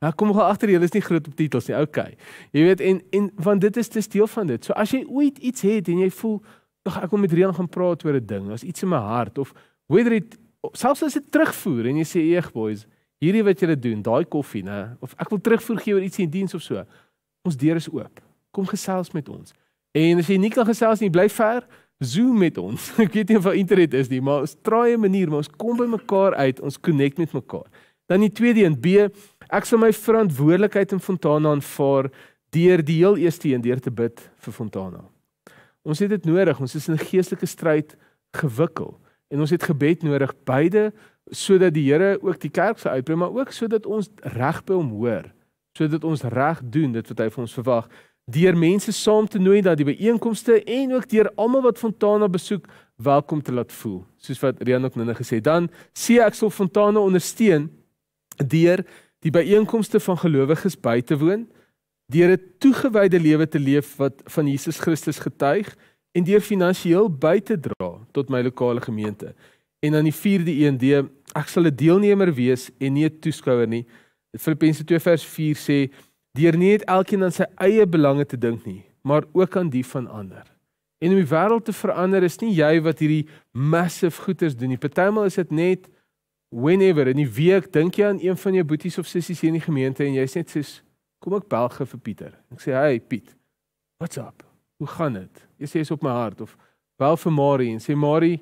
nou kom gou agter julle is nie groot op titels nie okay jy weet en en want dit is 'n deel van dit so as jy ooit iets het en jy voel ag ek wil met Rian gaan praat oor 'n ding daar's iets in my hart of whether it selfs as dit terugvoer en jy sê eeg boys Hierdie wat jy lê doen, daai koffie nê, of ek wil terugvoer gee oor iets in diens of so. Ons deur is oop. Kom gesels met ons. En as jy nie kan gesels nie, bly ver. Zoom met ons. Ek weet nie of daar internet is nie, maar ons probeer 'n manier, maar ons kom by mekaar uit, ons connect met mekaar. Dan die tweede een, B, ek sal my verantwoordelikheid in Fontana aanvaar deur die heel eerste een deur te bid vir Fontana. Ons het dit nodig. Ons is in 'n geestelike stryd gewikkeld en ons het gebed nodig beide sodat die Here ook die kerk sou uitbrei, maar ook sodat ons reg by hom hoor, sodat ons reg doen dit wat hy vir ons verwag, deur mense saam te nooi na die byeenkomste en ook deur almal wat Fontana besoek welkom te laat voel, soos wat Rian ook nene gesê. Dan sien ek sou Fontana ondersteun deur die byeenkomste van gelowiges by te woon, deur 'n toegewyde lewe te leef wat van Jesus Christus getuig en deur finansiëel by te dra tot my lokale gemeente. En dan die vierde een, D, ek sal 'n deelnemer wees en nie 'n toeskouer nie. Filippense 2 vers 4 sê: "Deur nie net elkeen aan sy eie belange te dink nie, maar ook aan die van ander." En om die wêreld te verander is nie jy wat hierdie massive goeders doen nie. Partymal is dit net whenever in die week dink jy aan een van jou boeties of sissies hier in die gemeente en jy's net soos kom ek bel ge vir Pieter. Ek sê hey Piet. What's up? Hoe gaan dit? Jy sê jy's op my hart of bel vir Marie en sê Marie,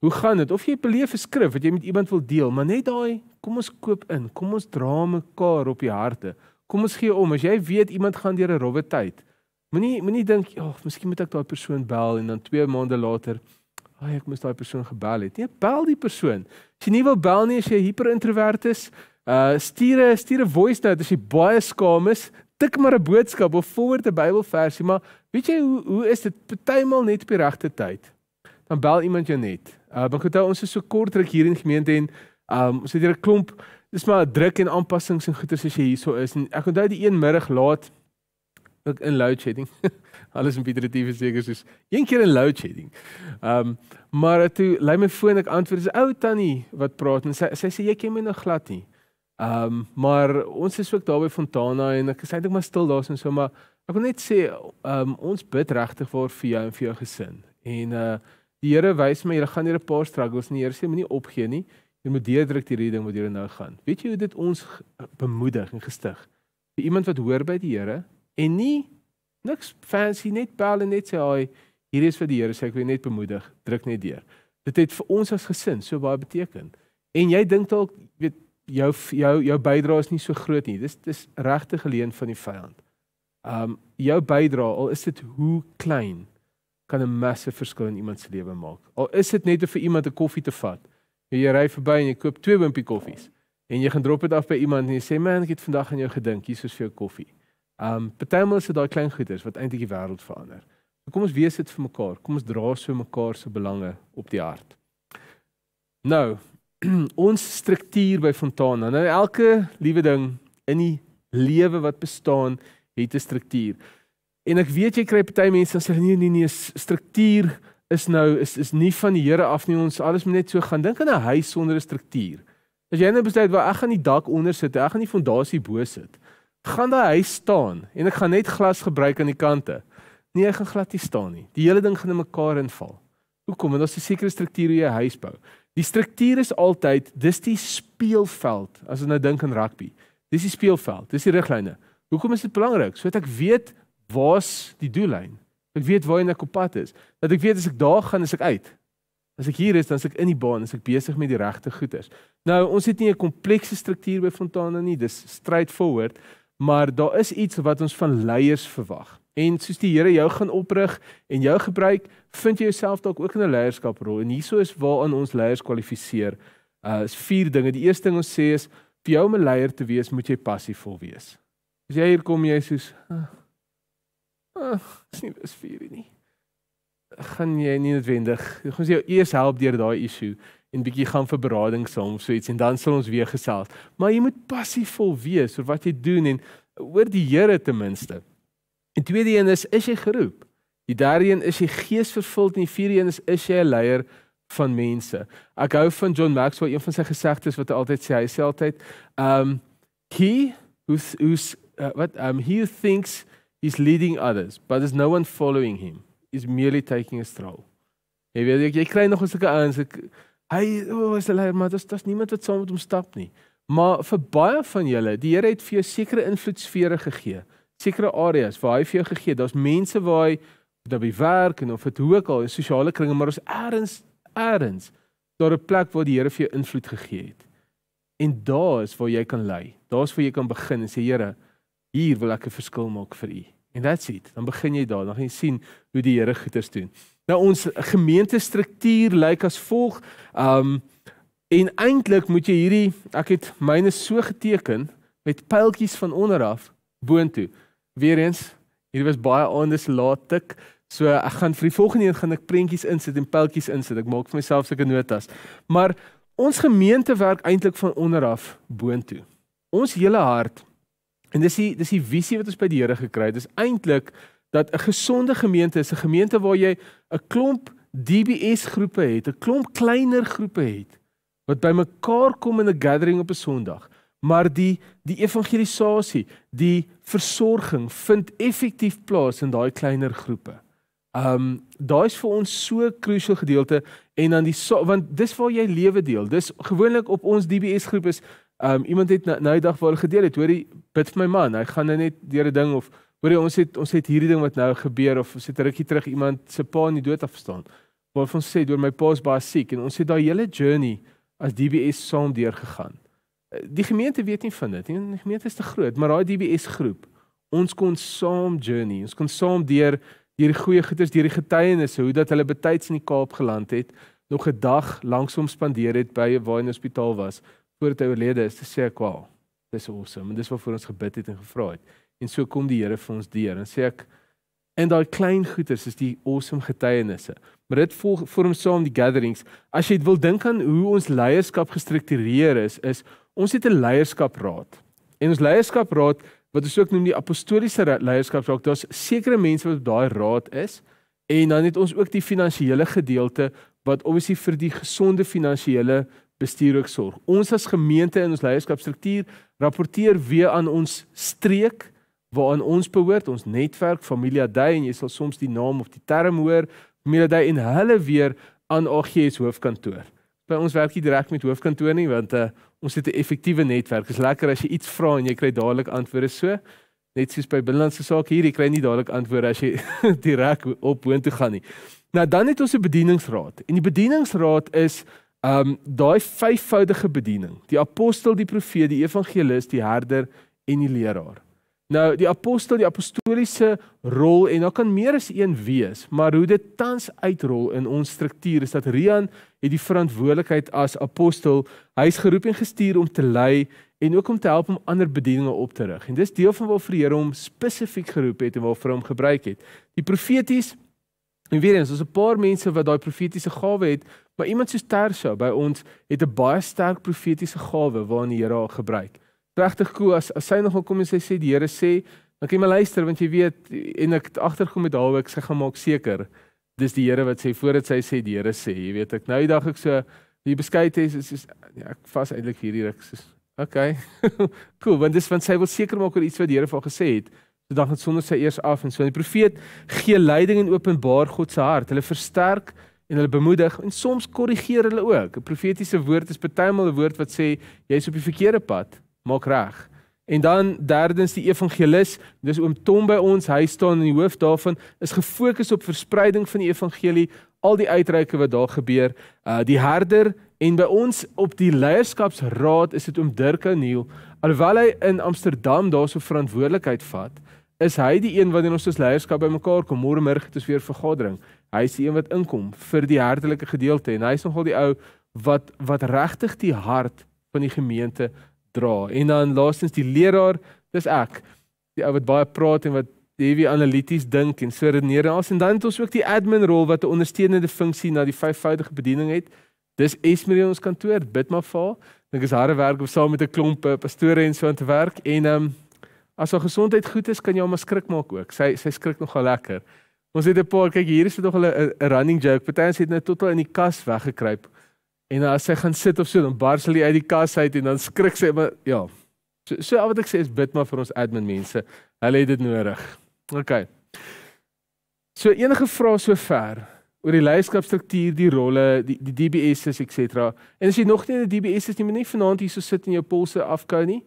Hoe gaan dit? Of jy beleef 'n skrif wat jy met iemand wil deel, maar net daai, kom ons koop in, kom ons dra mekaar op die harte. Kom ons gee om as jy weet iemand gaan deur 'n rowwe tyd. Moenie moenie dink, "Ag, oh, miskien moet ek daai persoon bel en dan 2 maande later, ag, ek moes daai persoon gebel het." Nee, bel die persoon. As jy nie wil bel nie as jy hyperintrovert is, uh stuur 'n stuur 'n voice note as jy baie skaam is, tik maar 'n boodskap of forward 'n Bybelversie, maar weet jy hoe hoe is dit partymal net op die regte tyd? dan bel iemand jou net. Uh want gou ons is so kort ruk hier in gemeente en um ons het hier 'n klomp dis maar druk en aanpassings en goeie as jy hierso is en ek onthou die een middag laat ook in load shedding. Alles in Pieter TV seker soos een keer in load shedding. Um maar toe lei my foon ek antwoord is ou tannie wat praat en sy sy sê jy ken my nou glad nie. Um maar ons is ook daar by Fontana en ek sê net maar stil daar so maar ek wil net sê um ons bid regtig vir jou en vir jou gesin. En uh die Here wys my, julle gaan hier 'n paar struggles en die Here sê moenie opgee nie. Jy moet deurdruk hierdie ding wat jy nou gaan. Weet jy hoe dit ons bemoedig en gestig? Vir iemand wat hoor by die Here en nie niks fancy net bel en net sê hy hier is vir die Here, sê ek wil net bemoedig, druk net deur. Dit het vir ons as gesin so baie beteken. En jy dink dalk weet jou jou jou bydrae is nie so groot nie. Dis dis regte geleen van die vyand. Um jou bydrae al is dit hoe klein kan 'n massiewe verskil in iemand se lewe maak. Al is dit net om vir iemand 'n koffie te vat. Jy ry verby en jy koop twee wimpie koffies en jy gaan drop dit af by iemand en jy sê man, ek het vandag aan jou gedink, hier is vir jou koffie. Um partymal is dit daai klein goeders wat eintlik die wêreld verander. Kom ons wees dit vir mekaar. Kom ons dra so mekaar se belange op die hart. Nou, ons struktuur by Fontana. Nou elke liewe ding in die lewe wat bestaan, het 'n struktuur. En ek weet jy kry baie mense as hulle nee nee nee struktuur is nou is is nie van die Here af nie ons alles moet net so gaan dink aan 'n huis sonder 'n struktuur. As jy net nou besluit waar ek gaan die dak onder sit, ek gaan die fondasie bo sit. Gaan daai huis staan en ek gaan net glas gebruik aan die kante. Nee, ek gaan glad nie staan nie. Die hele ding gaan in mekaar inval. Hoekom? Want daar's 'n sekere struktuur hoe jy 'n huis bou. Die struktuur is altyd dis die speelveld as jy nou dink aan rugby. Dis die speelveld, dis die riglyne. Hoekom is dit belangrik? Sodat ek weet waar's die doellyn? Ek weet waar ek op pad is. Dat ek weet as ek daar gaan, is ek uit. As ek hier is, dan is ek in die baan, as ek besig met die regte goeders. Nou, ons het nie 'n komplekse struktuur by Fontana nie. Dis straightforward, maar daar is iets wat ons van leiers verwag. En soos die Here jou gaan oprig en jou gebruik, vind jy jouself dalk ook in 'n leierskaprol. En hieso is waaraan ons leiers kwalifiseer. Uh is vier dinge. Die eerste ding ons sê is vir jou om 'n leier te wees, moet jy passievol wees. As jy hier kom, jy sê, ah, Ag, sien dis vir nie. Gaan jy nie noodwendig. Ons jou eers help deur daai issue en bietjie gaan vir berading saam of so iets en dan sal ons weer gesels. Maar jy moet passiefvol wees oor wat jy doen en oor die Here ten minste. En tweede een is is jy geroep. Die derde een is jy geesvervuld en die vierde een is is jy 'n leier van mense. Ek hou van John Maxwell, een van sy gesegdes wat hy altyd sê, hy sê altyd, um he who's who's uh, what um he thinks is leading others, but there's no one following him. He's merely taking a stroll. Jy weet jy kry nog 'n sulke ouens ek hy oh, is 'n leier, maar daar's daar's niemand wat saam met hom stap nie. Maar vir baie van julle, die Here het vir jou sekere invloedsfere gegee, sekere areas waar hy vir jou gegee. Daar's mense waar hy dat by werk en of dit hoe ook al is, sosiale kringe, maar ons eerds eerds daar 'n plek waar die Here vir jou invloed gegee het. En daar is waar jy kan lei. Daar's waar jy kan begin en sê Here, hier wil ek 'n verskil maak vir u. En that's it. Dan begin jy daar, dan gaan jy sien hoe die Here goeders doen. Nou ons gemeentestruktuur lyk as volg. Ehm um, en eintlik moet jy hierdie ek het myne so geteken met pyltjies van onder af boontoe. Weerens, hier was baie anders laat tik. So ek gaan vir die volgende een gaan ek prentjies insit en pyltjies insit. Ek maak vir myself seker notas. Maar ons gemeente werk eintlik van onder af boontoe. Ons hele hart En dis die dis die visie wat ons by die Here gekry het. Dis eintlik dat 'n gesonde gemeente is 'n gemeente waar jy 'n klomp DBS groepe het, 'n klomp kleiner groepe het wat bymekaar kom in 'n gathering op 'n Sondag. Maar die die evangelisasie, die versorging vind effektief plaas in daai kleiner groepe. Um daai's vir ons so krusiale gedeelte en dan die so, want dis waar jy lewe deel. Dis gewoonlik op ons DBS groep is Um iemand het nou die dag vir hulle gedeel het, hoorie, bid vir my man. Hy gaan nou net deur 'n ding of hoorie, ons het ons het hierdie ding wat nou gebeur of ons het rukkie terug iemand se pa in die dood afstaan. Waar ons sê deur my pa's baie siek en ons het daai hele journey as DBS saam deurgegaan. Eh, die gemeente weet nie van dit nie. Die gemeente is te groot, maar daai DBS groep, ons kon saam journey. Ons kon saam deur hierdie goeie goeders, hierdie getuienisse hoe dat hulle betyds in die Kaap geland het, nog 'n dag langsom spandeer het by 'n waar 'n hospitaal was voordat hy oorlede is te sê ek wel. Dis awesome. Dis wat vir ons gebid het en gevra het. En so kom die Here vir ons deur en sê ek en daai klein goeders is die awesome getuienisse. Maar dit volg vorm saam die gatherings. As jy wil dink aan hoe ons leierskap gestruktureer is, is ons het 'n leierskapraad. En ons leierskapraad wat ons ook noem die apostoliese leierskapraad, daar's sekere mense wat op daai raad is en dan het ons ook die finansiële gedeelte wat obviously vir die gesonde finansiële bestuur ook sorg. Ons as gemeente in ons leierskapstruktuur rapporteer weer aan ons streek waaraan ons behoort, ons netwerk Familia Dei en jy sal soms die naam of die term hoor, Familia Dei en hulle weer aan AGS hoofkantoor. By ons werk jy direk met hoofkantoor nie want uh, ons het 'n effektiewe netwerk. Dit is lekker as jy iets vra en jy kry dadelik antwoorde so. Net soos by binlandse sake hier, jy kry nie dadelik antwoorde as jy direk op woon toe gaan nie. Nou dan het ons 'n bedieningsraad en die bedieningsraad is Um daai vyfvoudige bediening, die apostel, die profeet, die evangelis, die herder en die leraar. Nou die apostel, die apostoliese rol en daar kan meer as een wees, maar hoe dit tans uitrol in ons struktuur is dat Rian het die verantwoordelikheid as apostel, hy's geroep en gestuur om te lei en ook om te help om ander bedieninge op te rig. En dis deel van wat vir die Here hom spesifiek geroep het en wat vir hom gebruik het. Die profeties en weer eens, daar's 'n paar mense wat daai profetiese gawe het, Maar iemand soos Tarso by ons het 'n baie sterk profetiese gawe waarna die Here haar gebruik. Regtig cool as as sy nogal kom en sy sê die Here sê, dan kan jy maar luister want jy weet en ek agtergekom met haar ook sy gaan maak seker dis die Here wat sê voordat sy sê die Here sê, jy weet ek nou die dag ek so die beskeid is is is ja, ek vas eintlik hierdie ruk so okay. cool, want dis van sy wil seker maak oor iets wat die Here vir haar gesê het. So dan gaan sonder sy eers af en so die profeet gee leiding en openbaar God se hart. Hulle versterk en hulle bemoedig en soms korrigeer hulle ook. 'n Profetiese woord is baie maal 'n woord wat sê jy's op die verkeerde pad, maak reg. En dan derdens die evangelis, dis oom Tom by ons, hy staan in die hoof daarvan, is gefokus op verspreiding van die evangelie, al die uitreike wat daar gebeur. Uh die herder en by ons op die leierskapsraad is dit oom Dirk O'Neil. Alhoewel hy in Amsterdam daarso verantwoordelikheid vat, is hy die een wanneer ons ons leierskap bymekaar kom môre middag het ons weer vergadering. Hy is die een wat inkom vir die hartelike gedeelte en hy is nogal die ou wat wat regtig die hart van die gemeente dra. En dan laastens die leraar, dis ek. Die ou wat baie praat en wat heavy analities dink en so redeneer. En, en dan het ons ook die admin rol wat 'n ondersteunende funksie na die vyfvoudige bediening het. Dis Esmeriel ons kantoor, Bidmafa. Dink is harde werk om saam met 'n klomp eh, pastore en so aan te werk. En ehm um, as haar gesondheid goed is, kan jy hom maar skrik maak ook. Sy sy skrik nogal lekker. Ons het 'n paar kyk hier is dit nog 'n running joke. Party ons het net tot al in die kas weggekruip. En as sy gaan sit of so dan bars hulle uit die kas uit en dan skrik sy maar ja. So so wat ek sê is bid maar vir ons admin mense. Hulle het dit nodig. OK. So enige vrae sover oor die leierskapstruktuur, die rolle, die die DBS is et cetera. En as jy nog nie 'n DBS is nie, moet jy vanaand hierso sit en jou polse afkou nie.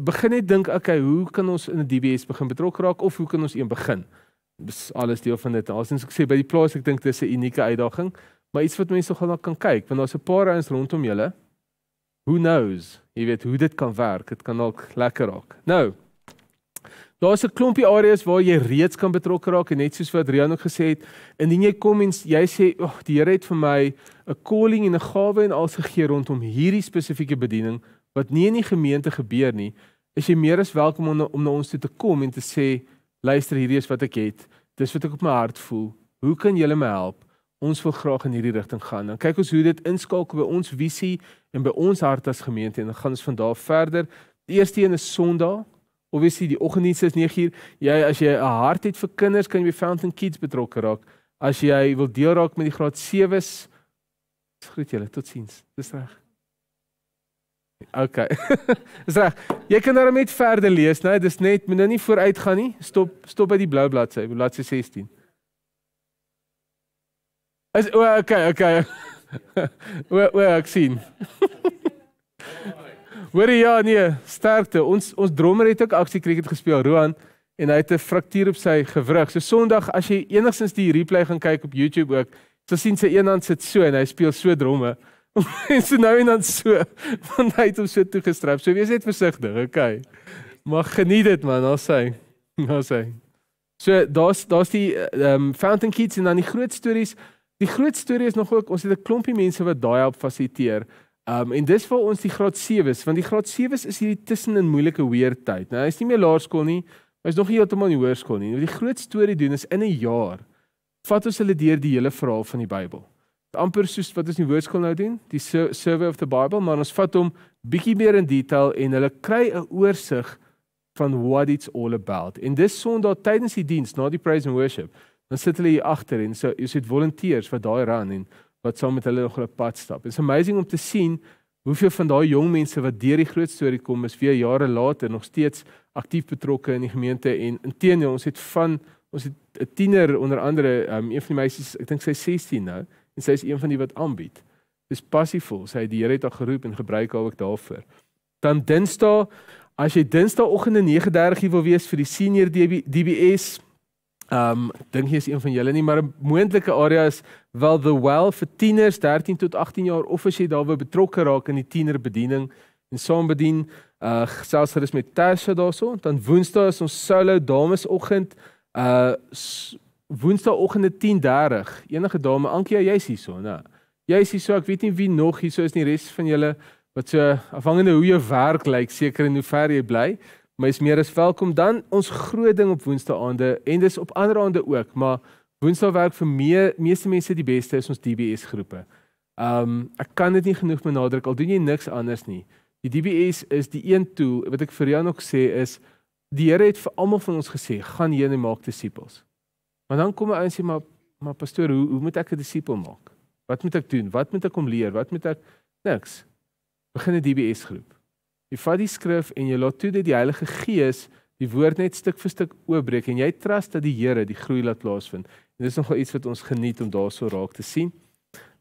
Begin net dink, okay, hoe kan ons in 'n DBS begin betrokke raak of hoe kan ons een begin? dis alles deel van dit. Alsins ek sê by die plaas ek dink dis 'n unieke uitdaging, maar iets wat mense nogal na kan kyk want daar's 'n paar ouens rondom julle. Who knows? Jy weet hoe dit kan werk. Dit kan dalk lekker raak. Nou. Daar's 'n klompie areas waar jy reeds kan betrokke raak en net soos wat Rian ook gesê het, indien jy kom en jy sê, "Ag, oh, die Here het vir my 'n calling en 'n gawe en alles gegee rondom hierdie spesifieke bediening wat nie in die gemeente gebeur nie," is jy meer as welkom om na, om na ons toe te kom en te sê, luister hierdie is wat ek het. Dis wat ek op my hart voel. Hoe kan julle my help? Ons wil graag in hierdie rigting gaan. Dan kyk ons hoe dit inskakel by ons visie en by ons hart as gemeente en dan gaan ons van daar verder. Die eerste een is Sondag. Obviously die oggendiens is 9uur. Jy as jy 'n hart het vir kinders, kan jy by Fountain Kids betrokke raak. As jy wil deel raak met die graad 7s, groet julle. Totsiens. Dis reg. OK. Dis reg. Jy kan daarmee net verder lees, né? Nee? Dis net moet nou nie vooruit gaan nie. Stop stop by die blou bladsy, bladsy 16. Is o, OK, OK. O, o, ek sien. Hoorie ja, nee, sterkte. Ons ons drummer het ook aksie cricket gespeel, Roan, en hy het 'n fraktuur op sy gewrig. So Sondag as jy enigstens die replay gaan kyk op YouTube ook, sal sien sy een hand sit so en hy speel so drumme. Mense nou en dan so want hy het hom so toegestryf. So wees net versigtig, okay. Maar geniet dit man, daar sê. Daar sê. So daar's daar's die um Fountain Kids en dan die groot stories. Die groot storie is nog ook ons het 'n klompie mense wat daai help fasiliteer. Um en dis vir ons die graad 7s, want die graad 7s is hierdie tussenin moeilike weer tyd. Nou hy's nie meer laerskool nie. Hy's nog nie heeltemal in die hoërskool nie. Nou, wat die groot storie doen is in 'n jaar vat ons hulle deur die hele verhaal van die Bybel amper soos wat ons in hoërskool nou doen, die survey of the Bible, maar ons vat hom bietjie meer in detail en hulle kry 'n oorsig van what it's all about. En dis Sondag tydens die diens, na die praise and worship, dan sit hulle hier agter en so jy sit volunteers wat daai run en wat saam met hulle nog op pad stap. It's amazing om te sien hoeveel van daai jong mense wat deur die groot storie kom is weer jare later nog steeds aktief betrokke in die gemeente en inteneens ons het van ons het 'n tiener onder andere um, een van die meisies, ek dink sy 16 nou en sy is een van die wat aanbied. Dis passiefvol. Sy het die Here uit haar geroep en gebruik haar ook daarvoor. Dan Dinsdag, as jy Dinsdagoggend 9:30 wil wees vir die senior DB, DBS, ehm um, dink jy is een van julle nie, maar 'n moontlike area is wel the well vir tieners 13 tot 18 jaar of as jy daarbey betrokke raak in die tienerbediening en saam bedien, uh eh, selfs gerus met Tasha daarso, dan Woensdag is ons solo damesoggend uh Woensdaagoggende 10:30. Enige dame, Ankie, jy's hier so, né? Jy's hier so, ek weet nie wie nog hier so is nie, res van julle wat so afhangende hoe jou werk lyk, seker en hoe ver jy bly, maar jy's meer as welkom dan ons groot ding op woensdaagaande en dis op ander aande ook, maar woensdae werk vir me meeste mense die beste is ons DBS groepe. Um ek kan dit nie genoeg benadruk al doen jy niks anders nie. Die DBS is die een tool wat ek vir jou nog sê is die Here het vir almal van ons gesê, gaan heen en maak disippels. Maar dan kom 'n ou en sê maar maar pastoor, hoe hoe moet ek 'n disipel maak? Wat moet ek doen? Wat moet ek hom leer? Wat moet ek niks. Begin 'n DBS groep. Jy vat die skrif en jy laat toe dat die Heilige Gees die woord net stuk vir stuk oopbreek en jy trust dat die Here die groei laat plaasvind. En dis nogal iets wat ons geniet om daarso raak te sien.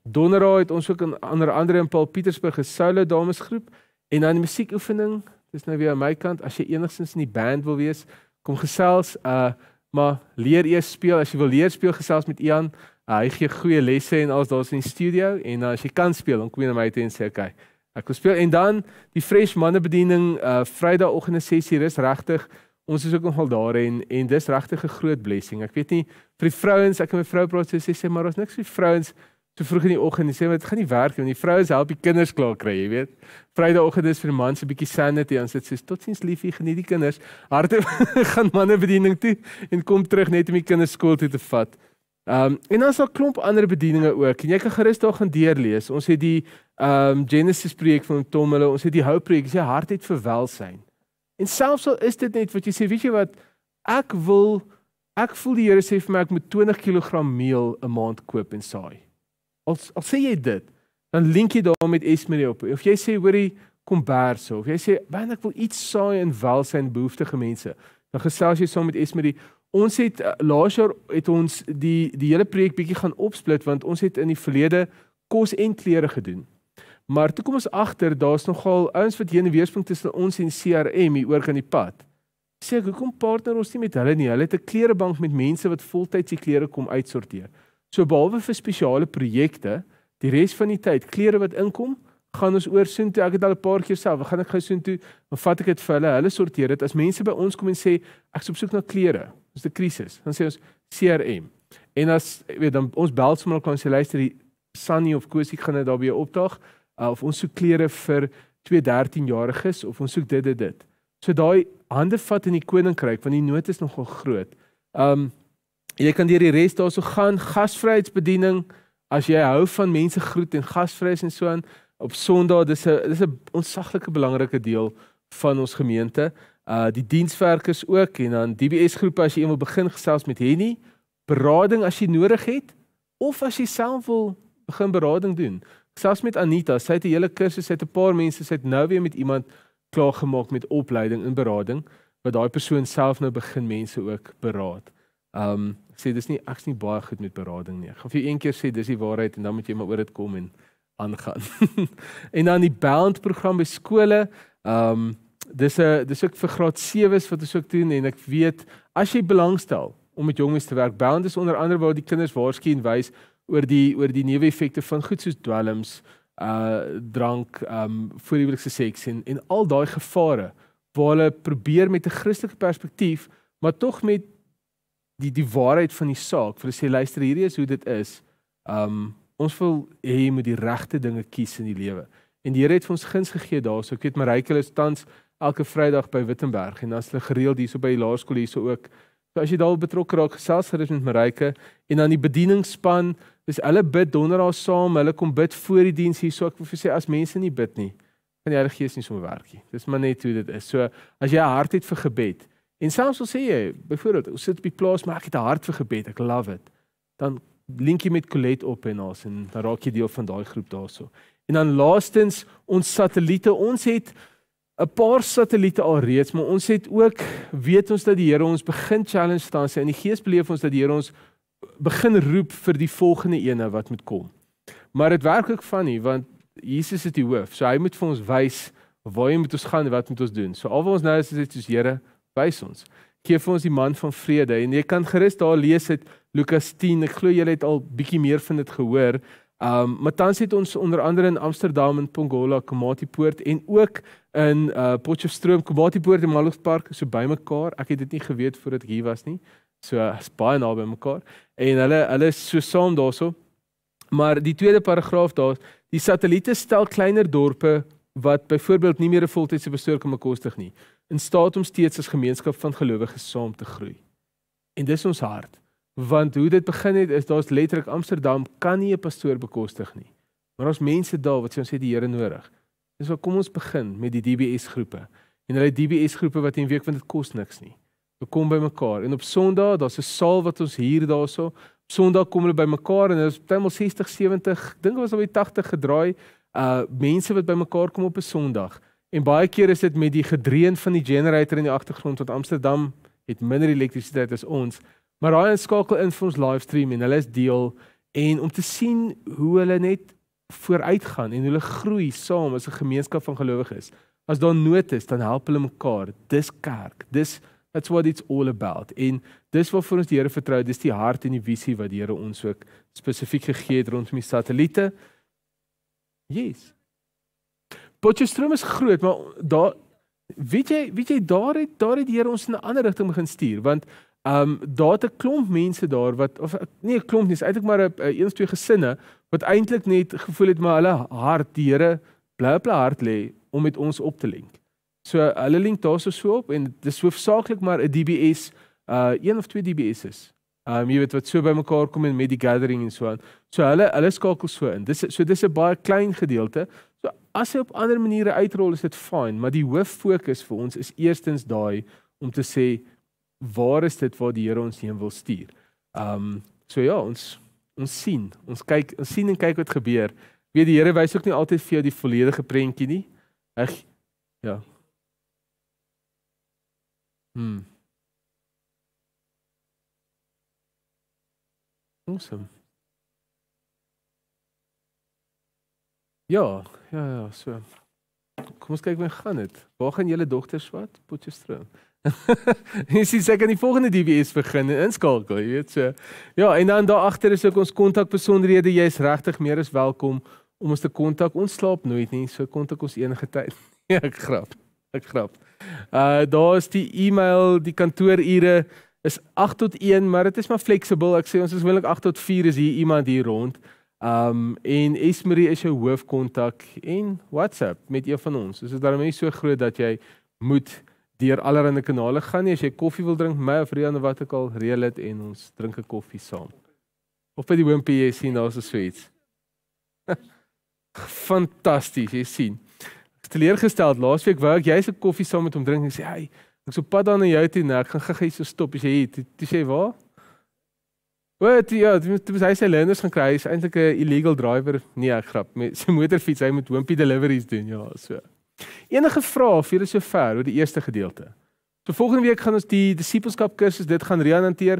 Donderdag het ons ook in ander ander in Paul Pietersburg gesoule dames groep en dan die musiekoefening. Dis nou weer aan my kant as jy enigstens in die band wil wees, kom gesels uh maar leer eers speel. As jy wil leer speel gesels met Ian, uh, hy gee goeie lesse en alles daar's in die studio en uh, as jy kan speel, dan kom jy na my toe en sê okay. Ek wil speel en dan die fresh manne bediening uh ah, Vrydagoggend se sessie is regtig ons is ook nogal daar en en dis regtig 'n groot blessing. Ek weet nie vir die vrouens, ek en my vrou praat sy sê maar ons niks vir vrouens toe vroeg in die oggend en sê wat gaan nie werk nie. Die vroue help die kinders klaar kry, jy weet. Vrydagoggend is vir man se bietjie sanity. Ons sit sê totsiens liefie, geniet die kinders. Harte gaan manne bediening toe en kom terug net om die kinders skool toe te vat. Ehm um, en ons het 'n klomp ander bedieninge ook. En jy kan gerus daar gaan deurlees. Ons het die ehm um, Genesis projek van Tom hulle, ons het die Hope projek, sy hart het vir welsyn. En selfs al is dit net wat jy sê, weet jy wat, ek wil ek voel die Here sê vir my ek moet 20 kg meel 'n maand koop en saai. As as sê jy dit, dan link jy daar met Esmerie op. Of jy sê hoorie kom berse of jy sê want ek wil iets saai in welsyn behoeftige mense. Dan gesels jy saam met Esmerie. Ons het eh, laas jaar het ons die die hele projek bietjie gaan opsplit want ons het in die verlede kos en klere gedoen. Maar toe kom ons agter daar's nogal ouens wat hier 'n weerspring tussen ons en CRM hier oor gaan die pad. Sê ek hoekom partner ons nie met hulle nie? Hulle het 'n klerebank met mense wat voltyds die klere kom uitsorteer. So behalwe vir spesiale projekte, die res van die tyd, klere wat inkom, gaan ons oor soontoe. Ek het al 'n paar keer self, gaan ek gou soontoe, dan vat ek dit vir hulle. Hulle sorteer dit. As mense by ons kom en sê ek soek na klere, dis 'n krisis, dan sê ons CRM. En as weet dan ons bel sommer kan sê luister die Sunny of Cosie gaan dit nou daarbye opdag uh, of ons soek klere vir 213 jariges of ons soek dit dit dit. So daai hande vat in die koninkryk want die nood is nogal groot. Um Jy kan deur die res daarso gaan gasvryheidsbediening as jy hou van mense groet en gasvry is en so aan op Sondag dis 'n dis 'n onsaglike belangrike deel van ons gemeente. Uh die dienswerkers ook en dan DBS groepe as jy eendag begin gesels met Henny, berading as jy nodig het of as jy self wil begin berading doen. Gesels met Anita, sy het 'n hele kursus, sy het 'n paar mense, sy het nou weer met iemand klaar gemaak met opleiding en berading wat daai persoon self nou begin mense ook beraad. Um sê dis nie ek's nie baie goed met berading nie. Ek gaan vir jou een keer sê dis die waarheid en dan moet jy maar oor dit kom en aangaan. en dan die band program by skole. Ehm um, dis 'n dis ook vir graad 7s wat ons ook doen en ek weet as jy belangstel om met jongmense te werk, band is onder andere waar die kinders waarsku en wys oor die oor die neeweffekte van goed soos dwelms, uh drank, ehm um, voorhuwelikse seks en en al daai gevare waar hulle probeer met 'n Christelike perspektief, maar tog met die die waarheid van die saak vir sê luister hierdie is hoe dit is. Um ons wil hê jy moet die regte dinge kies in die lewe. En die Here het vir ons guns gegee daarso. Ek weet Marieke is tans elke Vrydag by Wittenberg en dan's hulle gereeld hierso by die laerskool hierso ook. So as jy daar betrokke raak, gesels gerus met Marieke en dan die bedieningspan, dis hulle bid donderdag saam, hulle kom bid voor die diens hierso. Ek wil vir sê as mense nie bid nie, gaan die Heilige Gees nie sommer werk nie. Dis maar net hoe dit is. So as jy 'n hart het vir gebed, En selfs al sê jy, byvoorbeeld, ons sit by plaas, maar ek het 'n hart vir gebed. Ek love it. Dan link jy met Colette op en ons en dan raak jy deel van daai groep daarso. En dan laastens ons satelliete. Ons het 'n paar satelliete alreeds, maar ons het ook weet ons dat die Here ons begin challenge tans en die Gees beleef ons dat die Here ons begin roep vir die volgende ene wat moet kom. Maar dit werk ook van nie want Jesus is die hoof. So hy moet vir ons wys waar hy moet ons gaan en wat moet ons doen. So al wat ons nou is is net soos Here, wys ons. Gee vir ons die man van vrede en jy kan gerus daar lees uit Lukas 10. Ek glo julle het al bietjie meer van dit gehoor. Um maar tans het ons onder andere in Amsterdam in Pongola, Komati Poort en ook in uh Potchefstroom, Komati Poort en Maloof Park so bymekaar. Ek het dit nie geweet voordat ek hier was nie. So eh, is baie naby mekaar en hulle hulle is so saam daarso. Maar die tweede paragraaf daar, die satelliete stel kleiner dorpe wat byvoorbeeld nie meer 'n voltydse bestuur kan bekostig nie in staat om steeds as gemeenskap van gelowiges saam te groei. En dis ons hart, want hoe dit begin het is daar's letterlik Amsterdam kan nie 'n pastoor bekostig nie. Maar ons mense daar wat sê ons het die Here nodig. Dis waar kom ons begin met die DBS groepe. En hulle DBS groepe wat in week want dit kos niks nie. Hulle kom bymekaar en op Sondag, daar's 'n saal wat ons huur daarso. Op Sondag kom hulle bymekaar en daar's teenoor 60, 70, dink ek was al by 80 gedraai uh mense wat bymekaar kom op 'n Sondag En baie keer is dit met die gedreun van die generator in die agtergrond want Amsterdam het minder elektrisiteit as ons. Maar daai skakel in vir ons livestream en hulle is deel en om te sien hoe hulle net vooruitgaan en hulle groei saam as 'n gemeenskap van gelowiges. As daar nood is, dan help hulle mekaar. Dis kerk. Dis that's what it's all about. En dis wat vir ons die Here vertrou, dis die hart en die visie wat die Here ons ook spesifiek gegee het rondom die satelliete. Yes. Potchefstroom is groot, maar daar weet jy, weet jy daar het daar het die Here ons in 'n ander rigting begin stuur want ehm um, daar het 'n klomp mense daar wat of nee, 'n klomp nie, is eintlik maar 'n eens twee gesinne wat eintlik net gevoel het maar hulle hart die Here bly op hulle hart lê om met ons op te link. So hulle link daarso so op en dit is hoofsaaklik maar 'n DBS uh eh, een of twee DBS's. Um ehm, jy weet wat so bymekaar kom en met die gathering en so aan. So hulle hulle skakel so in. Dis so dis 'n baie klein gedeelte. As hy op ander maniere uitrol, is dit fyn, maar die hoof fokus vir ons is eerstens daai om te sê waar is dit waar die Here ons heen wil stuur. Ehm um, so ja, ons ons sien, ons kyk, ons sien en kyk wat gebeur. Weet die Here wys ook nie altyd vir jou die volledige prentjie nie. Ek ja. Hm. Awesome. Ja, ja, ja, so. Kom ons kyk hoe gaan dit. Waar gaan julle dogters wat? Potchefstroom. jy sien seker die volgende DBS begin inskakel, jy weet so. Ja, en dan daar agter is ook ons kontakbesonderhede. Jy's regtig meer as welkom om ons te kontak. Ons slaap nooit nie, so kontak ons enige tyd. Ja, ek grap. Ek grap. Uh daar is die e-mail, die kantoorure is 8 tot 1, maar dit is maar flexible. Ek sê ons is gewoonlik 8 tot 4 is hier iemand hier rond. Um en Esmerie is jou hoofkontak en WhatsApp met een van ons. Is dit daarom nie so groot dat jy moet deur allerlei kanale gaan nie as jy koffie wil drink, my of Rian of wat ook al, reël dit en ons drink 'n koffie saam. Of by die Wimpy jy sien daar's 'n suite. Fantasties, jy sien. Ek het teleurgesteld laasweek wou ek jy's 'n koffie saam met hom drink en sê hy, ek sou pad dan na jou toe en ek gaan gaga hier so stop as jy hier. Toe sê waar? Wat ja, dit was hy se lenders gaan kry. Hy's eintlik 'n illegal driver. Nee, ek grap. Met sy motorfiets, hy moet hompie deliveries doen, ja, so. Enige vrae vir julle sover oor die eerste gedeelte? So volgende week gaan ons die disipelskap kursus dit gaan reanhanteer.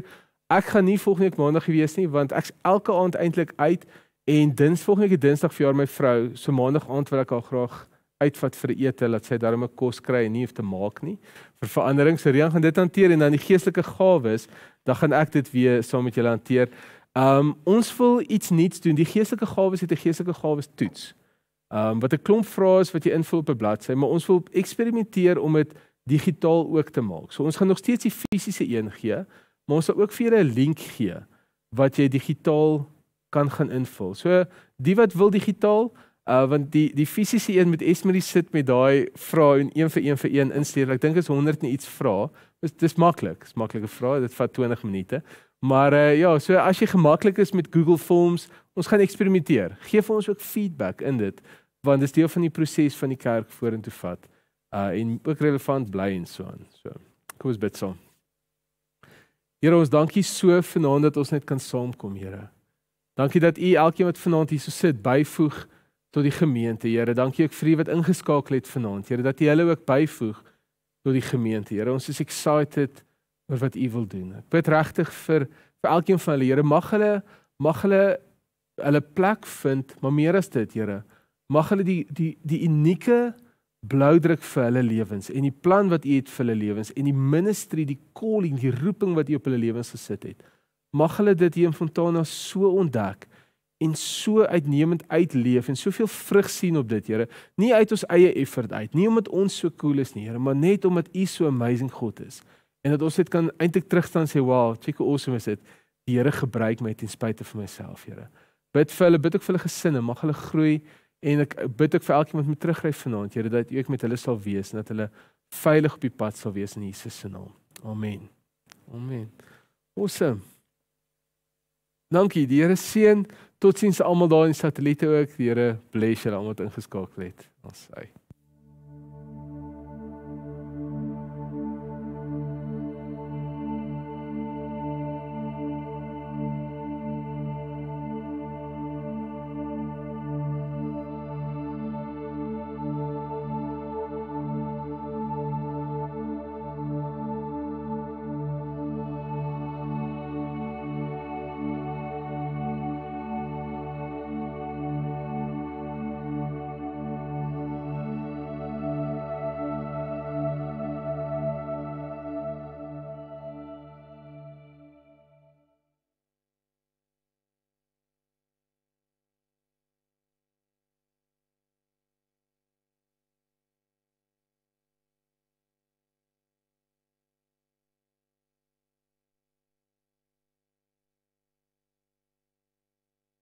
Ek gaan nie volgende week maandag gewees nie want ek's elke aand eintlik uit en dins volgende week is dinsdag vir haar my vrou. So maandag aand wil ek haar graag uitvat vir ete dat sy darmes kos kry en nie hoef te maak nie. Vir verandering se reën gaan dit hanteer en dan die geestelike gawes, dan gaan ek dit weer saam met julle hanteer. Um ons wil iets nuuts doen. Die geestelike gawes het 'n geestelike gawes toets. Um wat 'n klomp vrae is wat jy invul op 'n bladsy, maar ons wil eksperimenteer om dit digitaal ook te maak. So ons gaan nog steeds die fisiese een gee, maar ons sal ook vir julle 'n link gee wat jy digitaal kan gaan invul. So die wat wil digitaal, Uh want die die fisiese een met Esmeri sit met daai vrae en een vir een vir een instuur. Ek dink is 100 en iets vrae. Dis dis maklik. Dis maklike vrae. Dit vat 20 minute. Maar uh ja, so as jy gemaklik is met Google Forms, ons gaan eksperimenteer. Gee vir ons ook feedback in dit want dis deel van die proses van die kerk vorentoe vat. Uh en ook relevant bly en so aan. So. Kom ons bid so. Here ons dankie so vanaand dat ons net kan saamkom, Here. Dankie dat u elkeen wat vanaand hier so sit byvoeg tot die gemeente, Here. Dankie ook vir u wat ingeskakel het vanaand, Here, dat u hulle ook byvoeg tot die gemeente, Here. Ons is excited oor wat u wil doen. Ek bid regtig vir vir elkeen van hulle, Here, mag hulle mag hulle hulle plek vind, maar meer as dit, Here, mag hulle die die die unieke blou druk vir hulle lewens en die plan wat u het vir hulle lewens en die ministry, die calling, die roeping wat u op hulle lewens gesit het. Mag hulle dit hier in Fontana so ontdek en so uitnemend uitleef en soveel vrug sien op dit, Here. Nie uit ons eie effort uit, nie omdat ons so cool is nie, Here, maar net omdat U so amazing God is. En dat ons dit kan eintlik terugstaan sê, "Wow, check how awesome is dit. Die Here gebruik my ten spyte van myself, Here." Bid vir hulle, bid ook vir hulle gesinne, mag hulle groei en ek bid ook vir elkeen wat met terugryf vanaand, Here, dat U ook met hulle sal wees en dat hulle veilig op die pad sal wees in Jesus se naam. Amen. Amen. Awesome. Dankie, die Here seën Totsiens almal daar in satelliete ook. Die Here bless julle almal wat ingeskakel het. Ons sien.